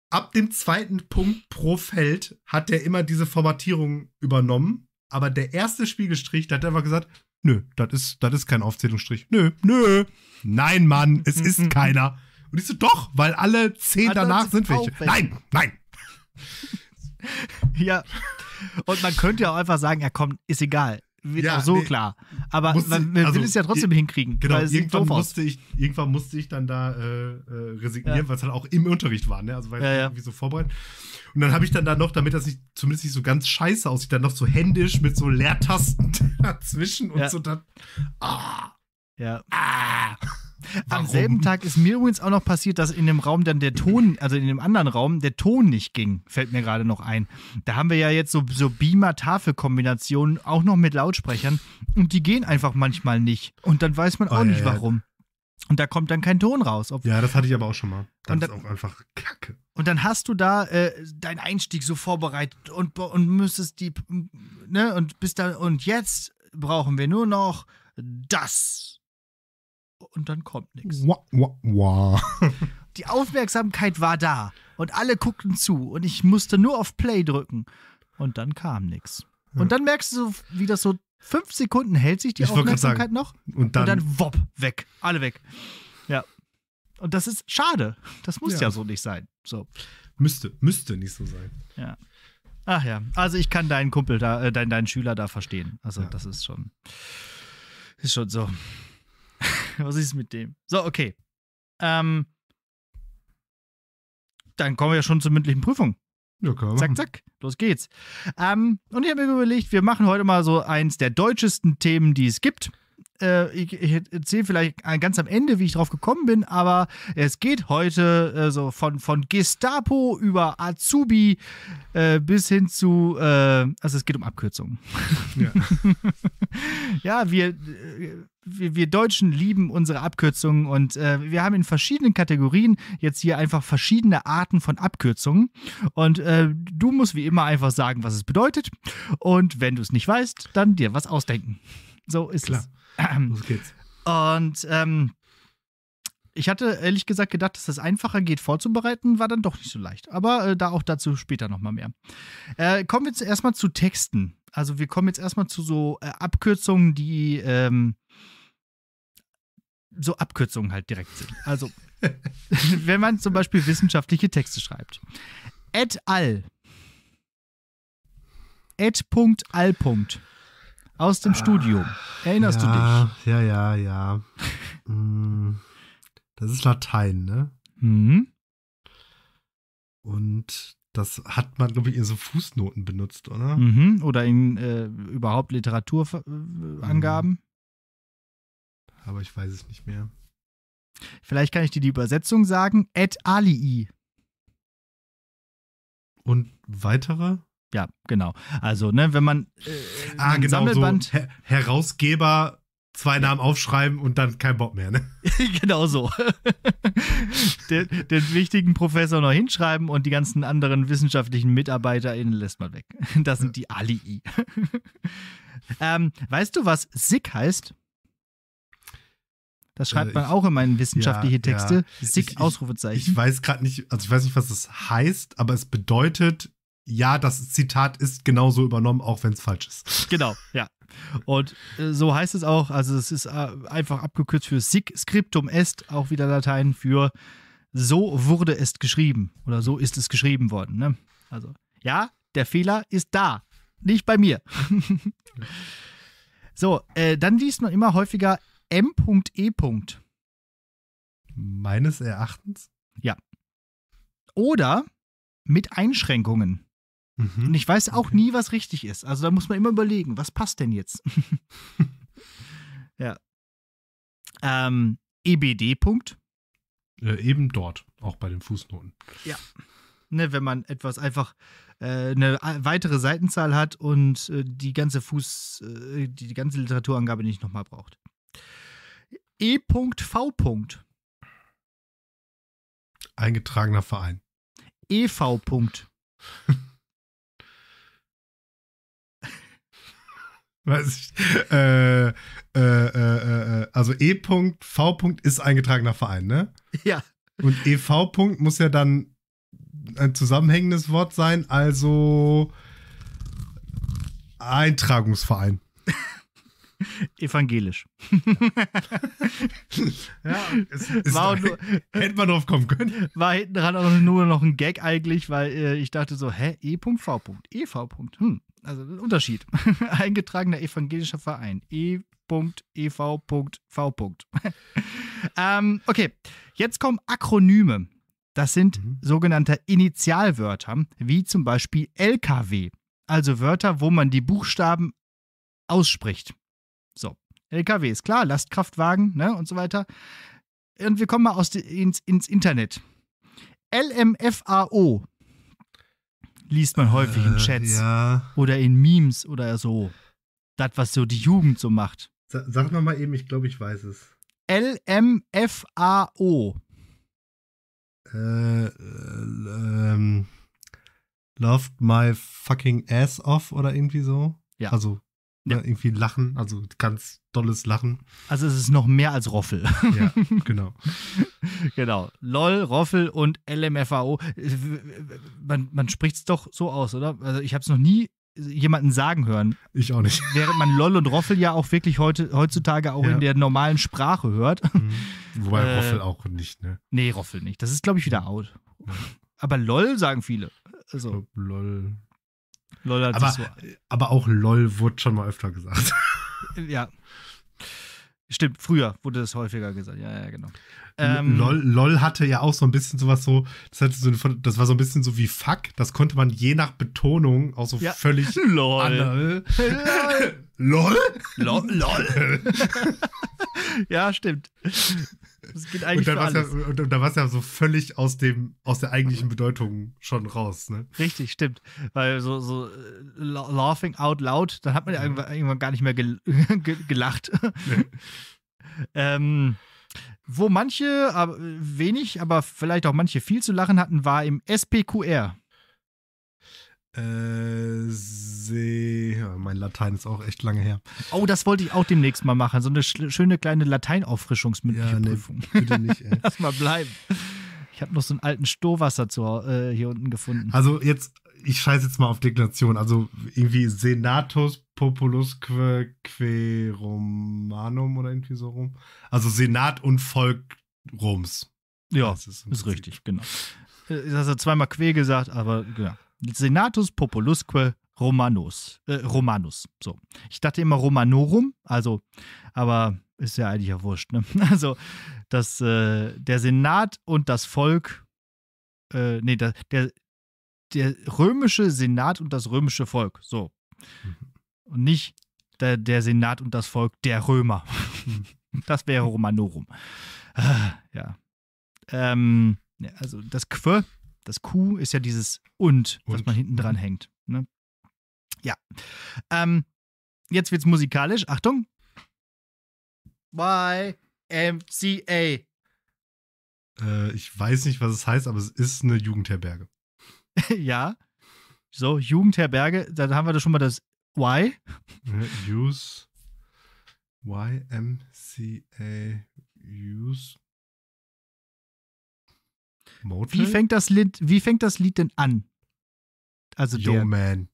ab dem zweiten Punkt pro Feld hat der immer diese Formatierung übernommen. Aber der erste Spiegelstrich, da hat er einfach gesagt, nö, das ist, das ist kein Aufzählungsstrich. Nö, nö. Nein, Mann, es [laughs] ist keiner. Und ich so, doch, weil alle zehn Hat danach sind welche. Nein, nein. ja. Und man könnte ja auch einfach sagen, ja komm, ist egal wird ja, auch so nee, klar. Aber musste, man, man also, will es ja trotzdem hinkriegen. Genau, irgendwann, musste ich, irgendwann musste ich dann da äh, äh resignieren, ja. weil es halt auch im Unterricht war, ne? Also weil ja, ja. irgendwie so vorbereitet. Und dann habe ich dann da noch, damit das nicht zumindest nicht so ganz scheiße aussieht, dann noch so händisch mit so Leertasten [laughs] dazwischen und so dann. Ah, ja. Ah. Warum? Am selben Tag ist mir übrigens auch noch passiert, dass in dem Raum dann der Ton, also in dem anderen Raum, der Ton nicht ging. Fällt mir gerade noch ein. Da haben wir ja jetzt so, so Beamer-Tafel-Kombinationen, auch noch mit Lautsprechern. Und die gehen einfach manchmal nicht. Und dann weiß man auch oh, nicht ja, äh. warum. Und da kommt dann kein Ton raus. ja, das hatte ich aber auch schon mal. Das dann, ist auch einfach kacke. Und dann hast du da äh, deinen Einstieg so vorbereitet und, und müsstest die, ne, und bist dann, und jetzt brauchen wir nur noch das und dann kommt nichts. [laughs] Die Aufmerksamkeit war da und alle guckten zu und ich musste nur auf Play drücken und dann kam nichts. Und dann merkst du, wie das so fünf Sekunden hält sich die ich Aufmerksamkeit sagen, noch und dann, und dann wop, weg, alle weg. Ja. Und das ist schade. Das muss ja, ja so nicht sein. So. Müsste, müsste nicht so sein. Ja. Ach ja, also ich kann deinen Kumpel da, äh, deinen, deinen Schüler da verstehen. Also ja. das ist schon, ist schon so. [laughs] Was ist mit dem? So, okay. Ähm, dann kommen wir ja schon zur mündlichen Prüfung. Ja, klar. Zack, zack, los geht's. Ähm, und ich habe mir überlegt, wir machen heute mal so eins der deutschesten Themen, die es gibt. Äh, ich, ich erzähle vielleicht äh, ganz am Ende, wie ich drauf gekommen bin, aber es geht heute äh, so von, von Gestapo über Azubi äh, bis hin zu, äh, also es geht um Abkürzungen. Ja, [laughs] ja wir, äh, wir, wir, Deutschen lieben unsere Abkürzungen und wir haben in verschiedenen Kategorien jetzt hier einfach verschiedene Arten von Abkürzungen und du musst wie immer einfach sagen, was es bedeutet und wenn du es nicht weißt, dann dir was ausdenken. So ist Klar. es. Los geht's. Und ähm, ich hatte ehrlich gesagt gedacht, dass das einfacher geht vorzubereiten, war dann doch nicht so leicht. Aber äh, da auch dazu später nochmal mehr. Äh, kommen wir jetzt erstmal zu Texten. Also wir kommen jetzt erstmal zu so äh, Abkürzungen, die ähm, so Abkürzungen halt direkt sind. Also [laughs] wenn man zum Beispiel wissenschaftliche Texte schreibt. Et al. Et.al aus dem ah, Studium. Erinnerst ja, du dich? Ja, ja, ja. [laughs] Mm, das ist Latein, ne? Mhm. Und das hat man, glaube ich, in so Fußnoten benutzt, oder? Mhm. Oder in äh, überhaupt Literaturangaben. Äh, Aber ich weiß es nicht mehr. Vielleicht kann ich dir die Übersetzung sagen. Et alii. Und weitere? Ja, genau. Also, ne, wenn man äh, ah, genau, Sammelband. So Her Herausgeber zwei Namen aufschreiben und dann kein Bock mehr, ne? [laughs] genau so. [laughs] den, den, wichtigen Professor noch hinschreiben und die ganzen anderen wissenschaftlichen MitarbeiterInnen lässt man weg. [laughs] Das sind die Alii. ähm, weißt du, was sick heißt? Das schreibt äh, man auch in meinen wissenschaftlichen ja, Texte. Ja. Sick, ich, Ausrufezeichen. Ich, ich weiß gerade nicht, also ich weiß nicht, was das heißt, aber es bedeutet, ja, das Zitat ist genauso übernommen, auch wenn es falsch ist. Genau, ja. Und äh, so heißt es auch, also es ist äh, einfach abgekürzt für sic scriptum est, auch wieder Latein für so wurde es geschrieben oder so ist es geschrieben worden. Ne? Also ja, der Fehler ist da, nicht bei mir. [laughs] so, äh, dann liest man immer häufiger M.E. Meines Erachtens? Ja. Oder mit Einschränkungen. Mhm. Und ich weiß auch nie, was richtig ist. Also da muss man immer überlegen, was passt denn jetzt? [laughs] ja. Ähm, EBD-Punkt. Äh, eben dort, auch bei den Fußnoten. Ja. Ne, wenn man etwas einfach äh, eine äh, weitere Seitenzahl hat und äh, die ganze Fuß, äh, die, die ganze Literaturangabe nicht nochmal braucht. E.V. Eingetragener Verein. EV. [laughs] Weiß ich. Äh, äh, äh, äh, äh also E.V. ist eingetragener Verein, ne? Ja. Und EV. muss ja dann ein zusammenhängendes Wort sein, also Eintragungsverein. [laughs] Evangelisch. ja, es, war war nur, [laughs] hätte man drauf kommen können. War hinten dran auch nur noch ein Gag eigentlich, weil äh, ich dachte so, hä, E.V. EV. Hm, also ein Unterschied. [laughs] Eingetragener evangelischer Verein. E.ev.v. [laughs] ähm, okay, jetzt kommen Akronyme. Das sind mhm. sogenannte Initialwörter, wie zum Beispiel LKW. Also Wörter, wo man die Buchstaben ausspricht. So, LKW ist klar, Lastkraftwagen ne, und so weiter. Und wir kommen mal aus die, ins, ins Internet. LMFAO liest man häufig äh, in Chats ja. oder in Memes oder so. Das, was so die Jugend so macht. sag noch mal eben, ich glaube, ich weiß es. L-M-F-A-O. Äh, äh, ähm, loved my fucking ass off oder irgendwie so. Ja. Also ja. Ne, irgendwie Lachen, also ganz tolles Lachen. Also es ist noch mehr als Roffel. Ja, [laughs] genau. genau. LOL, Roffel und LMFAO. Man, man spricht es doch so aus, oder? Also ich habe es noch nie jemanden sagen hören. Ich auch nicht. Während man LOL und Roffel ja auch wirklich heute, heutzutage auch ja. in der normalen Sprache hört. Mhm. Wobei äh, Roffel auch nicht, ne? Nee, Roffel nicht. Das ist, glaube ich, wieder out. Aber LOL sagen viele. Also. LOL. LOL hat aber, so. aber auch LOL wurde schon mal öfter gesagt. [laughs] Ja. Stimmt, früher wurde das häufiger gesagt. Ja, ja, genau. Ähm, LOL, LOL, hatte ja auch so ein bisschen sowas so, das, hatte so eine, das war so ein bisschen so wie Fuck. Das konnte man je nach Betonung auch so ja. völlig. [laughs] LOL. Andere. [laughs] LOL. LOL. LOL. LOL. ja, stimmt. Das geht eigentlich und da war es ja so völlig aus, dem, aus der eigentlichen Bedeutung schon raus. Ne? Richtig, stimmt. Weil so, so äh, laughing out loud, dann hat man ja mhm. irgendwann, irgendwann gar nicht mehr gel [laughs] gelacht. Nee. [laughs] ähm, wo manche, aber wenig, aber vielleicht auch manche viel zu lachen hatten, war im SPQR. Äh, see, mein Latein ist auch echt lange her. Oh, das wollte ich auch demnächst mal machen. So eine schöne kleine Lateinauffrischungsmündliche ja, nee, Prüfung. Bitte nicht, ey. [laughs] Lass mal bleiben. Ich habe noch so einen alten Stohwasser zu, äh, hier unten gefunden. Also jetzt, ich scheiße jetzt mal auf Deklaration. Also irgendwie Senatus Populusque Que Romanum oder irgendwie so rum. Also Senat und Volk Roms. Ja, das ist, ist richtig, genau. Äh, das hat er zweimal que gesagt, aber genau. Senatus populusque Romanus. Äh, Romanus. So. Ich dachte immer Romanorum, also, aber ist ja eigentlich ja wurscht, ne? [laughs] Also, dass äh, der Senat und das Volk, äh, nee, der, der, der römische Senat und das römische Volk. So. Mhm. Und nicht der, der Senat und das Volk der Römer. Mhm. [laughs] das wäre Romanorum. Ah, ja. Ähm, also das Qu das Q ist ja dieses und, und. was man hinten dran mhm. hängt. Ne? Ja. Ähm, jetzt wird's musikalisch. Achtung. YMCA. Äh, ich weiß nicht, was es heißt, aber es ist eine Jugendherberge. [laughs] ja. So, Jugendherberge, da haben wir da schon mal das Y. Use. A. Use. Motel? Wie fängt das Lied, wie fängt das Lied denn an? Also Yo der. Man.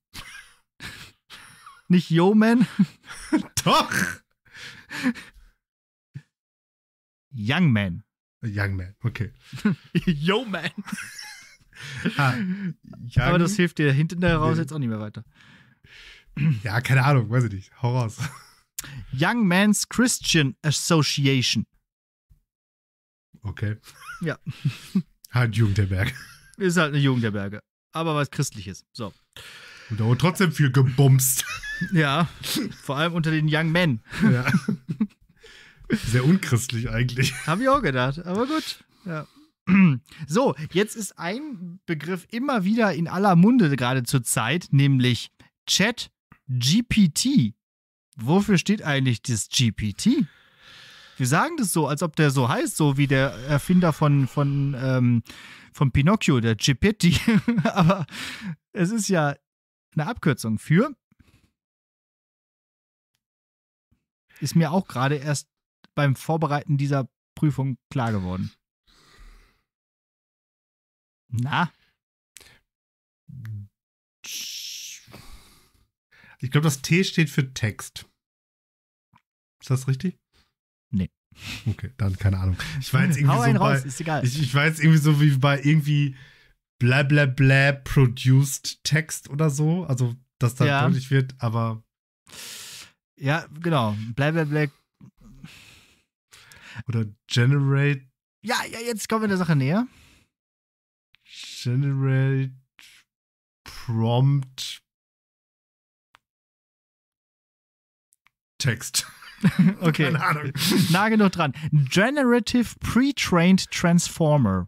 [laughs] Nicht Yo Man? [laughs] Doch. Young Man. Young Man, okay. [laughs] Yo Man. ah, Aber das hilft dir hinten heraus nee. jetzt auch nicht mehr weiter. Ja, keine Ahnung, weiß ich nicht. Hau raus. Young Men's Christian Association. Okay. Ja. Halt Jugend der Berge. Ist halt eine Jugend der Berge. Aber was Christliches. So. Und da wurde trotzdem viel gebumst. Ja, vor allem unter den Young Men. Ja. Sehr unchristlich eigentlich. Hab ich auch gedacht, aber gut. Ja. So, jetzt ist ein Begriff immer wieder in aller Munde gerade zur Zeit, nämlich Chat GPT. Wofür steht eigentlich das GPT? Wir sagen das so, als ob der so heißt, so wie der Erfinder von, von, ähm, von Pinocchio, der Gipetti. [laughs] Aber es ist ja eine Abkürzung für. Ist mir auch gerade erst beim Vorbereiten dieser Prüfung klar geworden. Na? Ich glaube, das T steht für Text. Ist das richtig? Nee. Okay, dann keine Ahnung. Ich war jetzt [laughs] irgendwie Hau so bei, ist egal. Ich, ich war jetzt irgendwie so wie bei irgendwie bla bla bla produced Text oder so, also dass da ja. deutlich wird, aber ja, genau, bla bla bla oder generate Ja, ja, jetzt kommen wir der Sache näher. Generate prompt Text. [laughs] okay. Keine Ahnung. Nah genug dran. Generative Pre-Trained Transformer.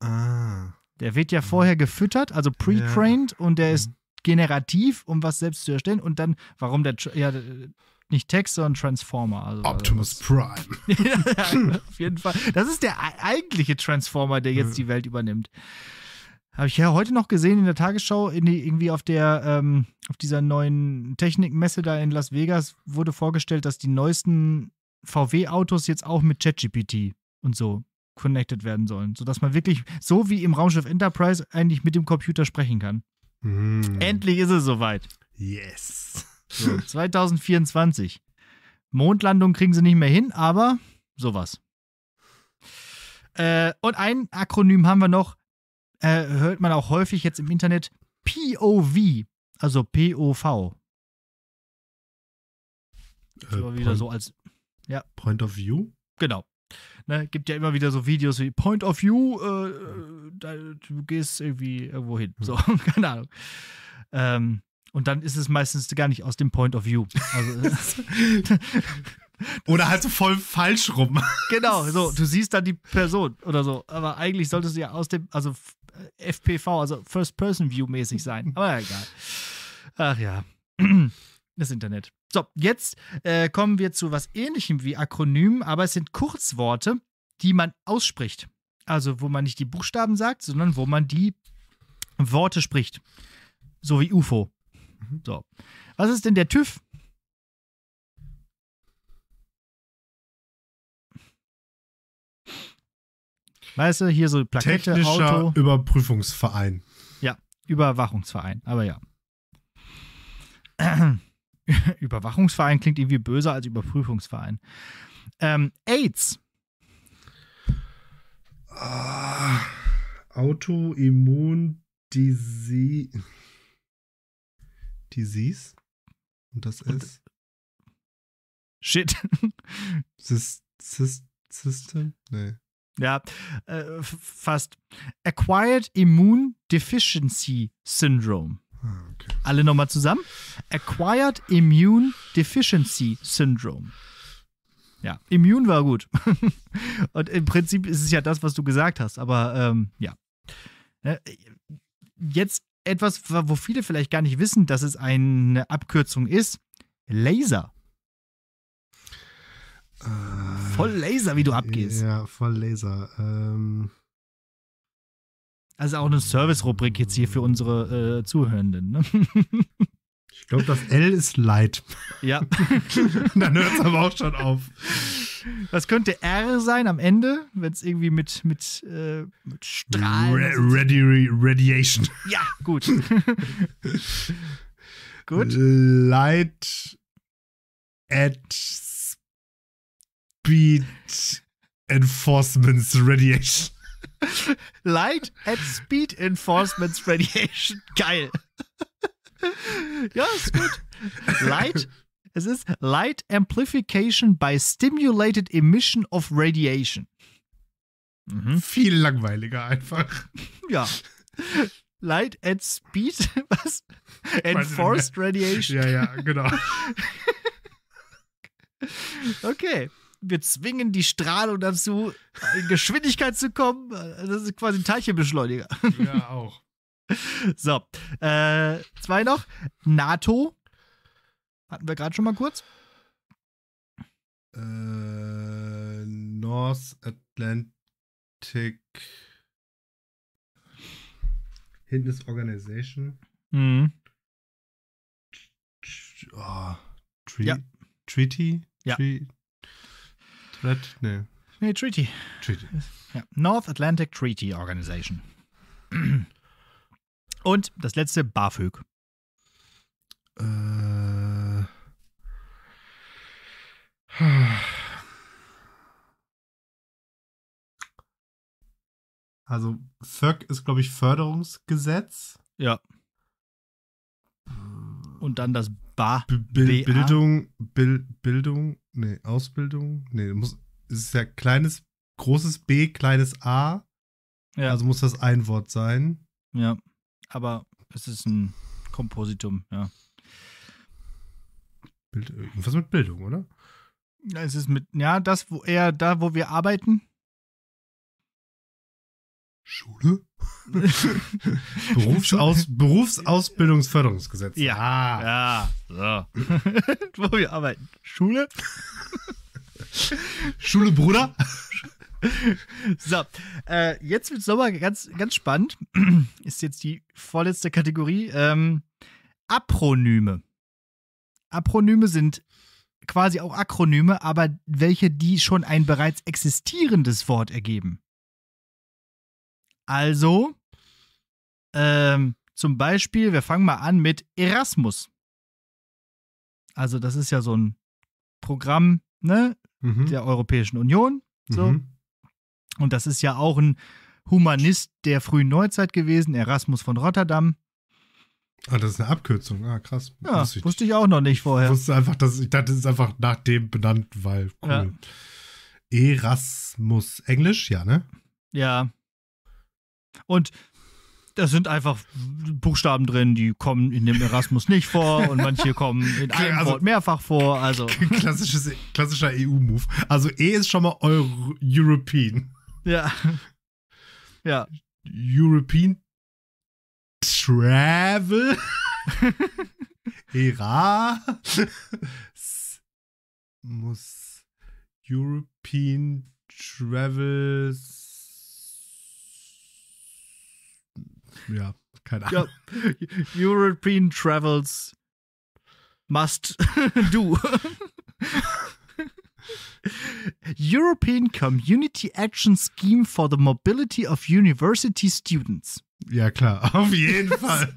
Ah. Der wird ja vorher gefüttert, also pre-trained ja. und der ist mhm. generativ, um was selbst zu erstellen. Und dann, warum der, ja, nicht Text, sondern Transformer. Also, also Optimus also Prime. [laughs] ja, auf jeden Fall. Das ist der eigentliche Transformer, der jetzt die Welt übernimmt. Habe ich ja heute noch gesehen in der Tagesschau, in die, irgendwie auf der, ähm, auf dieser neuen Technikmesse da in Las Vegas wurde vorgestellt, dass die neuesten VW-Autos jetzt auch mit ChatGPT und so connected werden sollen, sodass man wirklich so wie im Raumschiff Enterprise eigentlich mit dem Computer sprechen kann. Mm. Endlich ist es soweit. Yes. So, 2024. Mondlandung kriegen sie nicht mehr hin, aber sowas. Äh, und ein Akronym haben wir noch: äh, hört man auch häufig jetzt im Internet POV, also POV. Das Äh, immer wieder Point, so als ja. Point of View? Genau. Ne, gibt ja immer wieder so Videos wie Point of View, äh, äh da, du gehst irgendwie irgendwo hin. Hm. So, [laughs] keine Ahnung. Ähm, und dann ist es meistens gar nicht aus dem Point of View. Also, äh, [laughs] oder halt so voll falsch rum. Genau, so, [laughs] du siehst dann die Person oder so. Aber eigentlich solltest du ja aus dem, also FPV, äh, also First-Person-View-mäßig sein. Aber egal. Ach ja. [clears throat] Das Internet. So, jetzt äh, kommen wir zu was ähnlichem wie Akronym, aber es sind Kurzworte, die man ausspricht. Also, wo man nicht die Buchstaben sagt, sondern wo man die Worte spricht. So wie UFO. Mhm. So. Was ist denn der TÜV? Weißt du, hier so Plakette, Technischer Auto. Überprüfungsverein. Ja, Überwachungsverein, aber ja. [clears throat] Überwachungsverein klingt irgendwie böser als Überprüfungsverein. Ähm, AIDS. Ah, Autoimmun Disease. Disease. Und das ist. Shit. [laughs] System? Nee. Ja, äh, fast. Acquired Immune Deficiency Syndrome. Ah, okay. Alle nochmal zusammen. Acquired Immune Deficiency Syndrome. Ja, immun war gut. [laughs] Und im Prinzip ist es ja das, was du gesagt hast, aber ähm, ja. Äh, jetzt etwas, wo viele vielleicht gar nicht wissen, dass es eine Abkürzung ist. Laser. Äh, voll Laser, wie du abgehst. Ja, voll Laser. Ähm. Also auch eine Service-Rubrik jetzt hier für unsere äh, Zuhörenden. Ne? [laughs] Ich glaube, das L ist Light. Ja. [laughs] Dann hört es aber auch schon auf. Das könnte R sein am Ende, wenn es irgendwie mit, mit, äh, mit Strahlen. Re Radi Radiation. Ja, gut. [laughs] gut. Light at Speed Enforcements Radiation. [laughs] Light at Speed Enforcements Radiation. Geil. [laughs] ja, ist gut. Light. Es ist Light Amplification by Stimulated Emission of Radiation. Mhm. Viel langweiliger einfach. Ja. Light at Speed, [laughs] was? Enforced Radiation. Ja, ja, genau. [laughs] okay. Wir zwingen die Strahlung dazu, in Geschwindigkeit zu kommen. Das ist quasi ein Teilchenbeschleuniger. Ja, auch. [laughs] so, äh, zwei noch. NATO. Hatten wir gerade schon mal kurz. Äh, North Atlantic Hindes Organization. Mhm. Oh, Tre ja. Treaty? Ja. Tre Threat? Nee. Nee, Treaty. Treaty. Ja. North Atlantic Treaty Organization. [clears throat] Und das letzte, BAföG. Äh. Also FÖG ist, glaube ich, Förderungsgesetz. Ja. Äh. Und dann das BA. B Bildung, Bil Bildung, nee, Ausbildung, nee, muss, es ist ja kleines, großes B, kleines A. Ja. Also muss das ein Wort sein. Ja aber es ist ein Kompositum, ja. Bild, irgendwas äh, mit Bildung, oder? Es ist mit, ja, das, wo eher da, wo wir arbeiten. Schule? [laughs] Berufsaus, Berufsausbildungsförderungsgesetz. Ja. Ah. Ja. So. [laughs] wo wir arbeiten. Schule? Schule, Bruder? [laughs] [laughs] So, äh, jetzt wird es nochmal ganz, ganz spannend. [clears throat] Ist jetzt die vorletzte Kategorie. Ähm, Apronyme. Apronyme sind quasi auch Akronyme, aber welche, die schon ein bereits existierendes Wort ergeben. Also, ähm, zum Beispiel, wir fangen mal an mit Erasmus. Also, das ist ja so ein Programm ne, mhm. der Europäischen Union. So. Mhm. Und das ist ja auch ein Humanist der frühen Neuzeit gewesen, Erasmus von Rotterdam. Ah, das ist eine Abkürzung. Ah, krass. Ja, wusste ich, wusste ich auch noch nicht vorher. Ich wusste einfach, dass ich dachte, das ist einfach nach dem benannt, weil cool. Ja. Erasmus, Englisch, ja, ne? Ja. Und da sind einfach Buchstaben drin, die kommen in dem Erasmus nicht vor und manche [laughs] kommen in einem also, Wort mehrfach vor. Also [laughs] klassisches, klassischer EU-Move. Also E ist schon mal Euro European. Ja. [laughs] Ja. European Travel. Hera. [laughs] [laughs] Muss European Travel. Ja, keine Ahnung. Ja. European Travels must do. European Community Action Scheme for the Mobility of University Students. Ja, klar, [laughs] auf jeden Fall.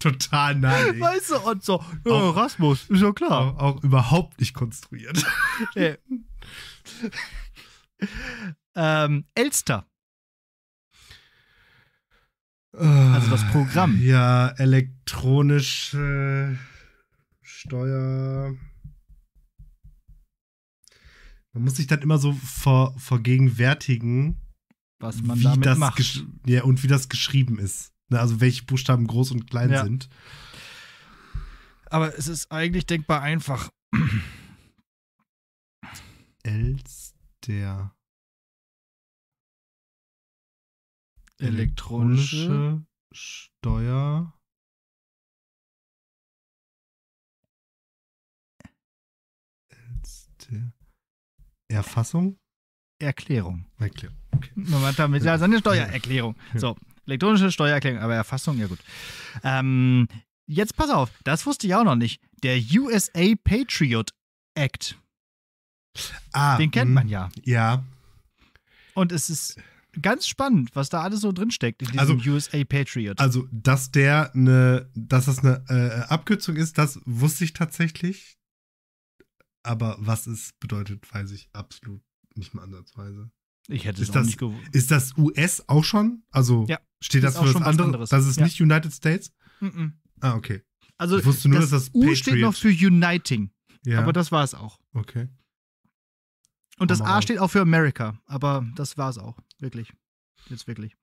Total nein. Weißt du, und so, ja, auch, Rasmus, ist ja klar. Auch, auch überhaupt nicht konstruiert. Äh. [laughs] ähm, Elster. Also das Programm. Ah, ja, elektronische Steuer. Man muss sich dann immer so ver vergegenwärtigen, was man wie damit das macht. Ja, und wie das geschrieben ist. Ne, also welche Buchstaben groß und klein ja. sind. Aber es ist eigentlich denkbar einfach. [clears throat] Elster. Elektronische Steuer. Elster. Erfassung? Erklärung. Erklärung. Okay. Man damit ja eine Steuererklärung. So, elektronische Steuererklärung, aber Erfassung, ja gut. Ähm, jetzt pass auf, das wusste ich auch noch nicht. Der USA Patriot Act. Ah, Den kennt man hm, ja. Ja. Und es ist ganz spannend, was da alles so drinsteckt in diesem also, USA Patriot. Also, dass der eine, dass das eine äh, Abkürzung ist, das wusste ich tatsächlich. Aber was es bedeutet, weiß ich absolut nicht mal ansatzweise. Ich hätte ist es das, nicht gewusst. Ist das US auch schon? Also ja, steht das für was, andere, anderes? Das ist ja. nicht United States? Mm -mm. Ah, okay. Also ich wusste nur, das dass das U Patriot. steht noch für Uniting. Ja. Aber das war es auch. Okay. Und das A steht auch für America, aber das war es auch. Wirklich. Jetzt wirklich.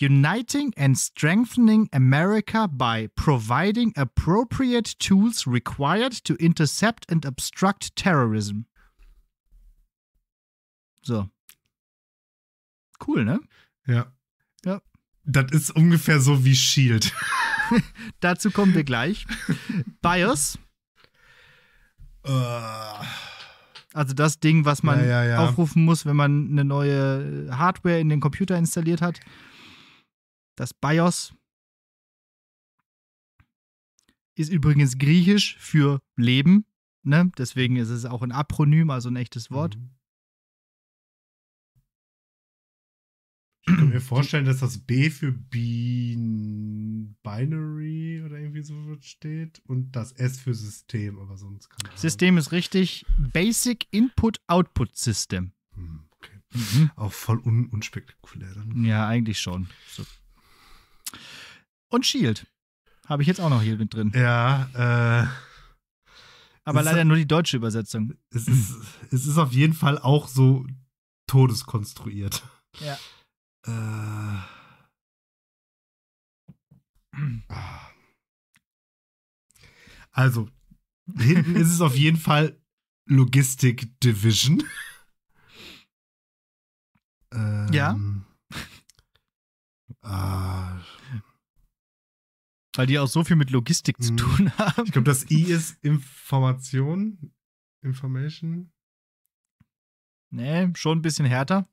Uniting and strengthening America by providing appropriate tools required to intercept and obstruct terrorism. So. Cool, ne? Ja. Ja. Das ist ungefähr so wie Shield. [laughs] [laughs] Dazu kommen wir gleich. BIOS. Äh. Also das Ding, was man ja, ja, ja. aufrufen muss, wenn man eine neue Hardware in den Computer installiert hat. Das BIOS ist übrigens griechisch für Leben, ne? Deswegen ist es auch ein Apronym, also ein echtes mhm. Wort. Ich kann mir [clears throat] vorstellen, dass das B für Bin Binary oder irgendwie so steht und das S für System, aber sonst kann System ist richtig. Basic Input Output System. Hm, okay. Mhm. Auch voll un unspektakulär. Dann. Ja, eigentlich schon. So und Shield. Habe ich jetzt auch noch hier mit drin. Ja, äh. Aber leider ist, nur die deutsche Übersetzung. Es ist, es ist auf jeden Fall auch so todeskonstruiert. Ja. Äh. Also, hinten ist es auf jeden Fall Logistik Division. ähm, ja. Äh, weil die auch so viel mit Logistik zu mhm. tun [laughs] haben. Ich glaube, das I ist Information. Information. Nee, schon ein bisschen härter.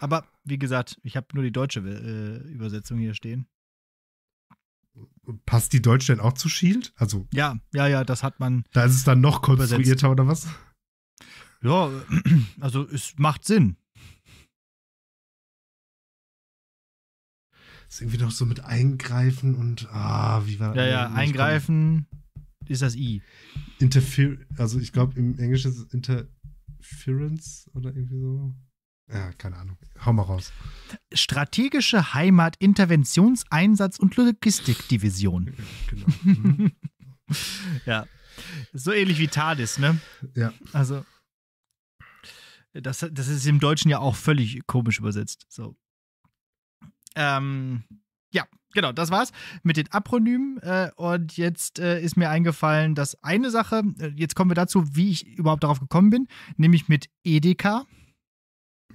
Aber wie gesagt, ich habe nur die deutsche äh, Übersetzung hier stehen. Passt die Deutsche denn auch zu Shield? Also ja, ja, ja, das hat man. Da ist es dann noch konstruierter übersetzt. oder was? Ja, [clears throat] also es macht Sinn. Ist irgendwie noch so mit Eingreifen und ah, wie war Ja, ja, Eingreifen kommen? ist das I. Interfer also ich glaube im Englischen ist es Interference oder irgendwie so. Ja, keine Ahnung. Hau mal raus. Strategische Heimat, Interventionseinsatz und Logistikdivision. Ja, genau. Mhm. [laughs] ja. So ähnlich wie TARDIS, ne? Ja. Also. Das, das ist im Deutschen ja auch völlig komisch übersetzt. So. Ähm, ja, genau, das war's mit den Apronymen. Äh, und jetzt äh, ist mir eingefallen, dass eine Sache, äh, jetzt kommen wir dazu, wie ich überhaupt darauf gekommen bin, nämlich mit EDK.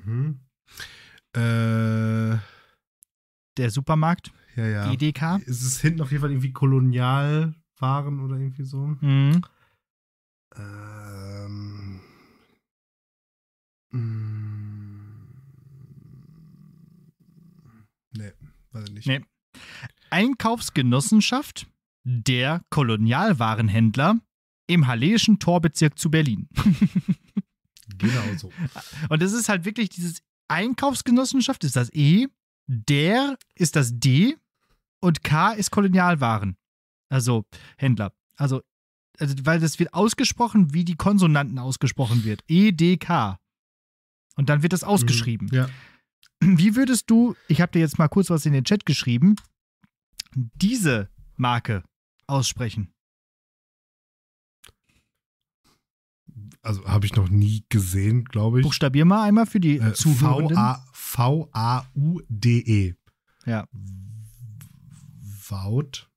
Mhm. Äh, der Supermarkt. Ja, ja. Edeka. Ist es hinten auf jeden Fall irgendwie Kolonialwaren oder irgendwie so? Mhm. Ähm. Hm. Weiß ich nicht. Nee. Einkaufsgenossenschaft der Kolonialwarenhändler im Halleischen Torbezirk zu Berlin. [laughs] genau so. Und es ist halt wirklich dieses Einkaufsgenossenschaft ist das E, der ist das D und K ist Kolonialwaren. Also Händler. Also, also weil das wird ausgesprochen, wie die Konsonanten ausgesprochen wird. E, D, K. Und dann wird das mhm. ausgeschrieben. Mhm, ja. Wie würdest du, ich habe dir jetzt mal kurz was in den Chat geschrieben, diese Marke aussprechen? Also habe ich noch nie gesehen, glaube ich. Buchstabier mal einmal für die äh, Zuhörer. V-A-U-D-E. Ja. Vaut.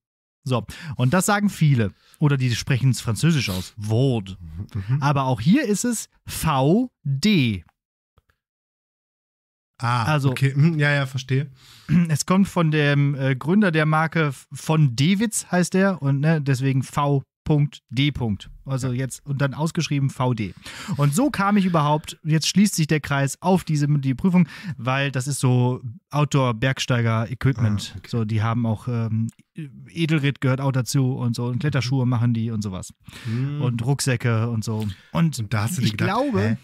So, und das sagen viele. Oder die sprechen es französisch aus. Vaud. Mhm, mhm. Aber auch hier ist es v VD. Ah, also, okay. Hm, ja, ja, verstehe. [clears throat] Es kommt von dem äh, Gründer der Marke von Dewitz, heißt er, und ne, deswegen V.D. D. Also jetzt und dann ausgeschrieben VD. Und so kam ich überhaupt, jetzt schließt sich der Kreis auf diese die Prüfung, weil das ist so Outdoor-Bergsteiger-Equipment. Ah, okay. So, die haben auch ähm, Edelritt gehört auch dazu und so und Kletterschuhe mhm. machen die und sowas. Hm. Und Rucksäcke und so. Und, und da hast du ich gedacht, glaube, hä?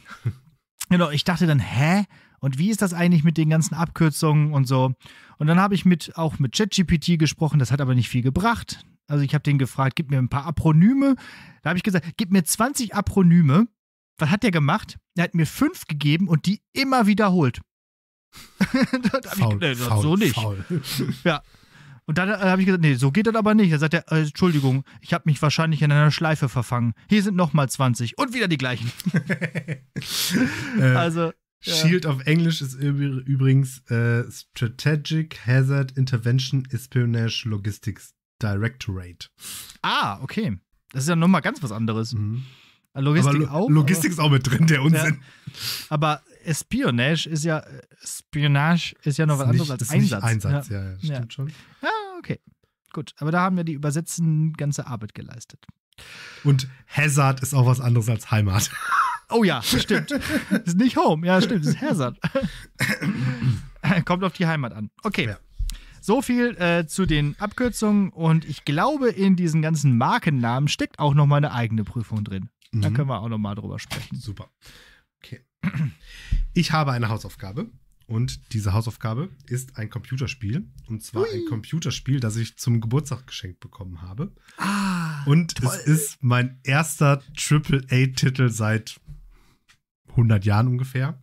[laughs] genau, ich dachte dann, hä? Und wie ist das eigentlich mit den ganzen Abkürzungen und so? Und dann habe ich mit, auch mit ChatGPT gesprochen, das hat aber nicht viel gebracht. Also ich habe den gefragt, gib mir ein paar Apronyme. Da habe ich gesagt, gib mir 20 Apronyme. Was hat der gemacht? Er hat mir fünf gegeben und die immer wiederholt. [laughs] faul, ich, nee, faul, so nicht. Faul. [laughs] ja. Und dann äh, habe ich gesagt, nee, so geht das aber nicht. Dann sagt er, äh, Entschuldigung, ich habe mich wahrscheinlich in einer Schleife verfangen. Hier sind nochmal 20 und wieder die gleichen. [laughs] äh, also, Shield auf Englisch ist übrigens äh, Strategic Hazard Intervention Espionage Logistics Directorate. Ah, okay. Das ist ja nochmal ganz was anderes. Mhm. Äh, Logistik Lo auch. Logistik ist auch mit drin, der Unsinn. Ja. Aber Espionage ist ja Spionage ist ja noch ist was anderes nicht, als Einsatz. Einsatz, ja, ja, ja stimmt schon. Ja, ah, okay. Gut, aber da haben wir die Übersetzen ganze Arbeit geleistet. Und Hazard ist auch was anderes als Heimat. [laughs] Oh ja, stimmt. Das [laughs] ist nicht Home. Ja, stimmt. das Ist Hazard. [laughs] Kommt auf die Heimat an. Okay. Ja. So viel äh, zu den Abkürzungen und ich glaube, in diesen ganzen Markennamen steckt auch noch mal eine eigene Prüfung drin. Mhm. Da können wir auch noch mal drüber sprechen. Super. Okay. Ich habe eine Hausaufgabe und diese Hausaufgabe ist ein Computerspiel und zwar Ui. ein Computerspiel, das ich zum Geburtstag geschenkt bekommen habe. Ah, und toll. es ist mein erster aaa Titel seit 100 Jahren ungefähr.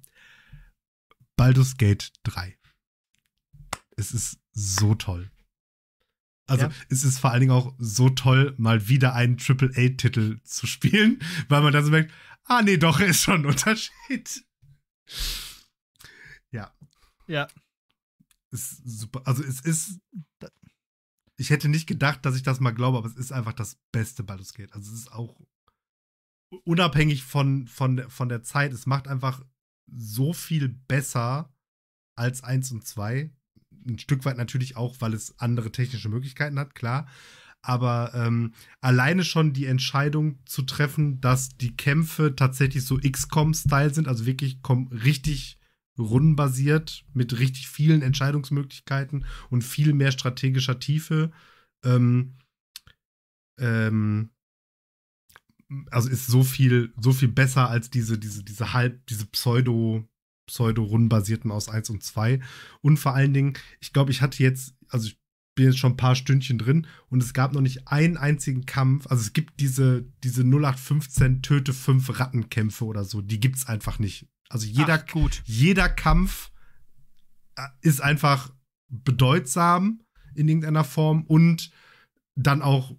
Baldur's Gate 3. Es ist so toll. Also ja. es ist vor allen Dingen auch so toll, mal wieder einen Triple A titel zu spielen, [laughs] weil man dann so merkt, ah nee, doch, ist schon ein Unterschied. Ja. Ja. Ist super. Also es ist. Ich hätte nicht gedacht, dass ich das mal glaube, aber es ist einfach das beste Baldur's Gate. Also es ist auch unabhängig von, von, von der Zeit, es macht einfach so viel besser als 1 und 2. Ein Stück weit natürlich auch, weil es andere technische Möglichkeiten hat, klar. Aber ähm, alleine schon die Entscheidung zu treffen, dass die Kämpfe tatsächlich so XCOM-Style sind, also wirklich richtig rundenbasiert mit richtig vielen Entscheidungsmöglichkeiten und viel mehr strategischer Tiefe. Ähm, ähm, also ist so viel, so viel besser als diese, diese, diese halb, diese Pseudo, Pseudo-Rundenbasierten aus 1 und 2. Und vor allen Dingen, ich glaube, ich hatte jetzt, also ich bin jetzt schon ein paar Stündchen drin und es gab noch nicht einen einzigen Kampf. Also es gibt diese, diese 0815 Töte 5 Rattenkämpfe oder so, die gibt's einfach nicht. Also jeder, Ach, jeder Kampf äh, ist einfach bedeutsam in irgendeiner Form und dann auch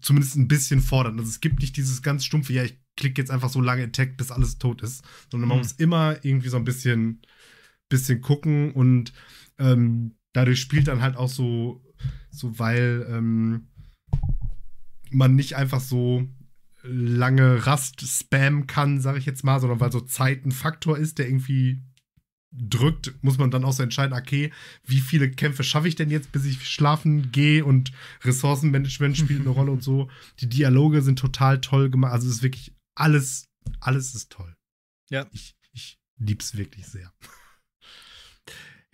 zumindest ein bisschen fordern. Also es gibt nicht dieses ganz stumpfe, ja, ich klicke jetzt einfach so lange Attack, bis alles tot ist, sondern man mhm. muss immer irgendwie so ein bisschen, bisschen gucken und ähm, dadurch spielt dann halt auch so, so weil ähm, man nicht einfach so lange Rast spam kann, sage ich jetzt mal, sondern weil so Zeit ein Faktor ist, der irgendwie drückt, muss man dann auch so entscheiden, okay, wie viele Kämpfe schaffe ich denn jetzt, bis ich schlafen gehe und Ressourcenmanagement spielt eine [laughs] Rolle und so. Die Dialoge sind total toll gemacht. Also es ist wirklich alles, alles ist toll. Ja. Ich, ich lieb's wirklich sehr. [laughs]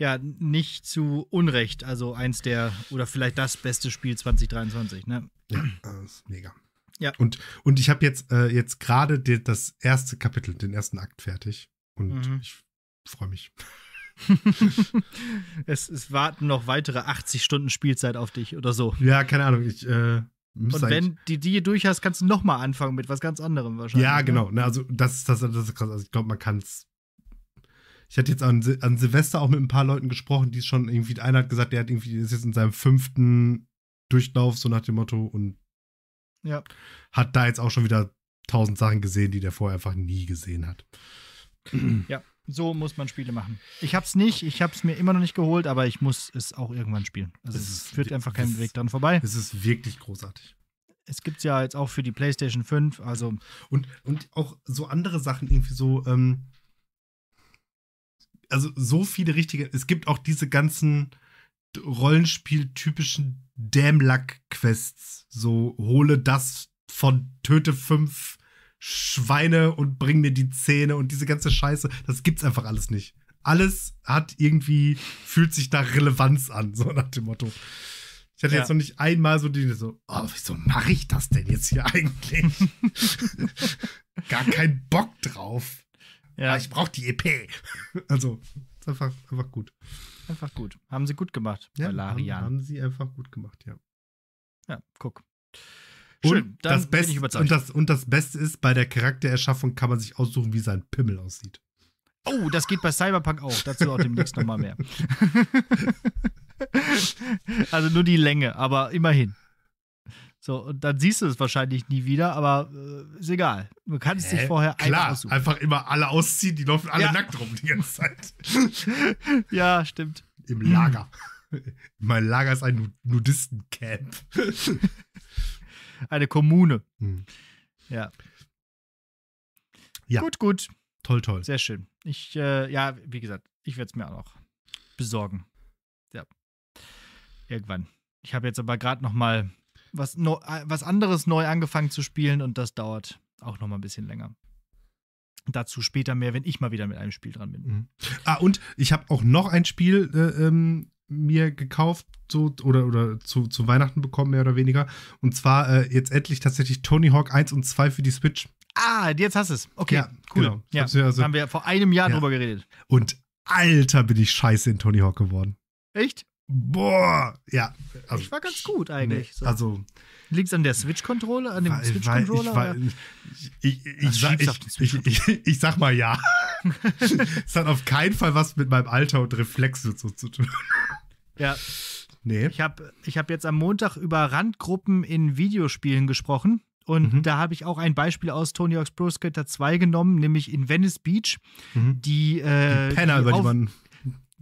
Ja, nicht zu Unrecht. Also eins der, oder vielleicht das beste Spiel 2023, ne? Ja, das [clears throat] ah, ist mega. Ja. Und, und ich habe jetzt, äh, jetzt gerade das erste Kapitel, den ersten Akt fertig. Und mhm. ich freue mich. [laughs] es, es, warten noch weitere 80 Stunden Spielzeit auf dich oder so. Ja, keine Ahnung. Ich, äh, und wenn du die die durch hast, kannst du nochmal anfangen mit was ganz anderem wahrscheinlich. Ja, ne? genau. Ne? Also das, das, das ist krass. Also ich glaube, man kann es. Ich hatte jetzt an, an Silvester auch mit ein paar Leuten gesprochen, die es schon irgendwie, einer hat gesagt, der hat irgendwie, ist jetzt in seinem fünften Durchlauf, so nach dem Motto, und ja. hat da jetzt auch schon wieder tausend Sachen gesehen, die der vorher einfach nie gesehen hat. ja, so muss man Spiele machen. Ich habe es nicht, ich habe es mir immer noch nicht geholt, aber ich muss es auch irgendwann spielen. Also es, es führt einfach keinen Weg dran vorbei. Es ist wirklich großartig. Es gibt es ja jetzt auch für die PlayStation 5, also. Und, und auch so andere Sachen irgendwie so, ähm, also so viele richtige, es gibt auch diese ganzen Rollenspiel-typischen luck quests So hole das von Töte 5 Schweine und bring mir die Zähne und diese ganze Scheiße. Das gibt's einfach alles nicht. Alles hat irgendwie, fühlt sich da Relevanz an, so nach dem Motto. Ich hatte ja. jetzt noch nicht einmal so die so, oh, wieso mache ich das denn jetzt hier eigentlich? [laughs] Gar keinen Bock drauf. Ja. Aber ah, ich brauche die EP. also, ist einfach, einfach gut. Einfach gut. Haben sie gut gemacht ja, bei Larian. Haben, haben sie einfach gut gemacht, ja. Ja, guck. Schön, und das Best, Und das, und das Beste ist, bei der Charaktererschaffung kann man sich aussuchen, wie sein Pimmel aussieht. Oh, das geht bei Cyberpunk auch. Dazu auch demnächst nochmal mehr. [laughs] also nur die Länge, aber immerhin. So, und dann siehst du es wahrscheinlich nie wieder, aber äh, ist egal. Du kannst Hä? dich vorher Klar, aussuchen. einfach immer alle ausziehen, die laufen alle ja. nackt rum die ganze Zeit. [laughs] ja, stimmt. Im Lager. Mein Lager ist ein Nudistencamp. [laughs] eine Kommune. Hm. Ja. ja. Gut, gut. Toll, toll. Sehr schön. Ich, äh, ja, wie gesagt, ich werde es mir auch noch besorgen. Ja. Irgendwann. Ich habe jetzt aber gerade noch mal was, no, äh, was anderes neu angefangen zu spielen und das dauert auch noch mal ein bisschen länger. Dazu später mehr, wenn ich mal wieder mit einem Spiel dran bin. Mhm. Ah, und ich habe auch noch ein Spiel äh, ähm, mir gekauft, so, oder, oder zu, zu Weihnachten bekommen, mehr oder weniger. Und zwar äh, jetzt endlich tatsächlich Tony Hawk 1 und 2 für die Switch. Ah, jetzt hast du es. Okay, ja, cool. Genau. Ja, also, haben wir vor einem Jahr ja. drüber geredet. Und alter, bin ich scheiße in Tony Hawk geworden. Echt? Boah, ja. Also, ich war ganz gut eigentlich. Nee, Also liegt es an der Switch-Controller, an dem Switch-Controller? Ich, ich, ich, ich, sag mal ja. [laughs] Es hat auf keinen Fall was mit meinem Alter und Reflexen so zu tun. Ja. Nee. Ich habe ich hab jetzt am Montag über Randgruppen in Videospielen gesprochen. Und mhm. da habe ich auch ein Beispiel aus Tony Hawk's Pro Skater 2 genommen, nämlich in Venice Beach. Mhm. Die, äh, die Penner, die über die man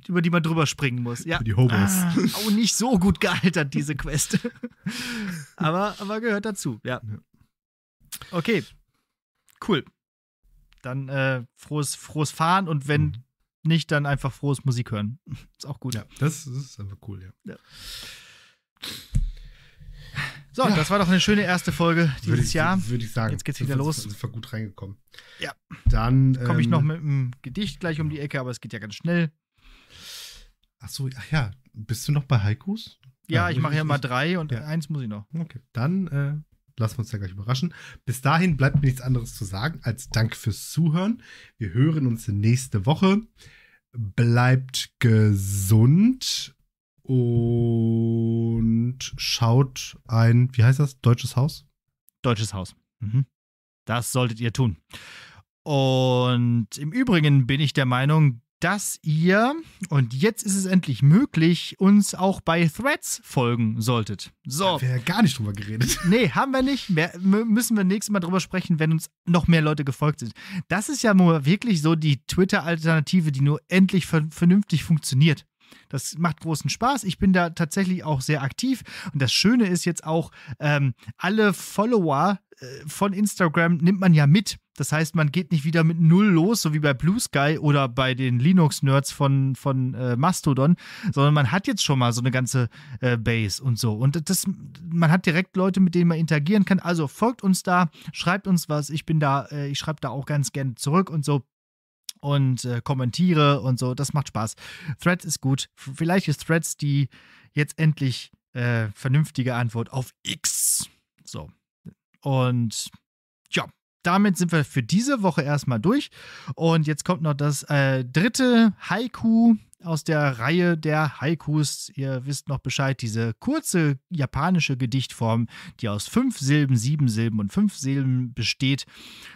über die man drüber springen muss. Ja. Für die Hobos. Ah, auch nicht so gut gealtert, diese Quest. [laughs] aber, aber gehört dazu, ja. Okay. Cool. Dann äh, frohes, frohes Fahren und wenn mhm. nicht, dann einfach frohes Musik hören. [laughs] Ist auch gut. Ja, das, ist einfach cool, ja. ja. So, ja. das war doch eine schöne erste Folge dieses ich, Jahr. Würde ich sagen. Jetzt geht's wieder los. Sind wir gut reingekommen. Ja. Dann komme ich noch ähm, mit einem Gedicht gleich um die Ecke, aber es geht ja ganz schnell. Ach so, ach ja, bist du noch bei Haikus? Ja, ja ich mache ja mal drei und ja. eins muss ich noch. Okay, dann äh, lassen wir uns ja gleich überraschen. Bis dahin bleibt mir nichts anderes zu sagen als Dank fürs Zuhören. Wir hören uns nächste Woche. Bleibt gesund und schaut ein, wie heißt das? Deutsches Haus? Deutsches Haus. Mhm. Das solltet ihr tun. Und im Übrigen bin ich der Meinung, dass ihr, und jetzt ist es endlich möglich, uns auch bei Threads folgen solltet. So. Haben wir ja gar nicht drüber geredet. [laughs] Nee, haben wir nicht. Mehr, müssen wir nächstes Mal drüber sprechen, wenn uns noch mehr Leute gefolgt sind. Das ist ja wirklich so die Twitter-Alternative, die nur endlich vernünftig funktioniert. Das macht großen Spaß. Ich bin da tatsächlich auch sehr aktiv. Und das Schöne ist jetzt auch, ähm, alle Follower äh, von Instagram nimmt man ja mit. Das heißt, man geht nicht wieder mit Null los, so wie bei Blue Sky oder bei den Linux-Nerds von, von äh, Mastodon, sondern man hat jetzt schon mal so eine ganze äh, Base und so. Und das, man hat direkt Leute, mit denen man interagieren kann. Also folgt uns da, schreibt uns was. Ich bin da, äh, ich schreibe da auch ganz gerne zurück und so und äh, kommentiere und so. Das macht Spaß. Threads ist gut. Vielleicht ist Threads die jetzt endlich äh, vernünftige Antwort auf X. So. Und ja, damit sind wir für diese Woche erstmal durch. Und jetzt kommt noch das äh, dritte Haiku aus der Reihe der Haikus. Ihr wisst noch Bescheid, diese kurze japanische Gedichtform, die aus fünf Silben, sieben Silben und fünf Silben besteht.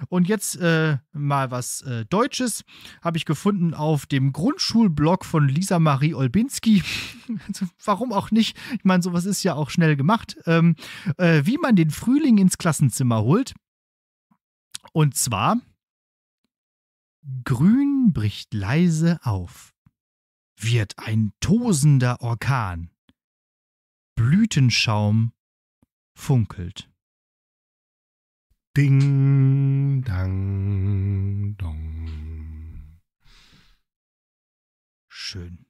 Und jetzt äh, mal was äh, Deutsches habe ich gefunden auf dem Grundschulblog von Lisa Marie Olbinski. [laughs] Warum auch nicht? Ich meine, sowas ist ja auch schnell gemacht. Ähm, äh, wie man den Frühling ins Klassenzimmer holt. Und zwar: Grün bricht leise auf, wird ein tosender Orkan. Blütenschaum funkelt. Ding, dang, dong. Schön.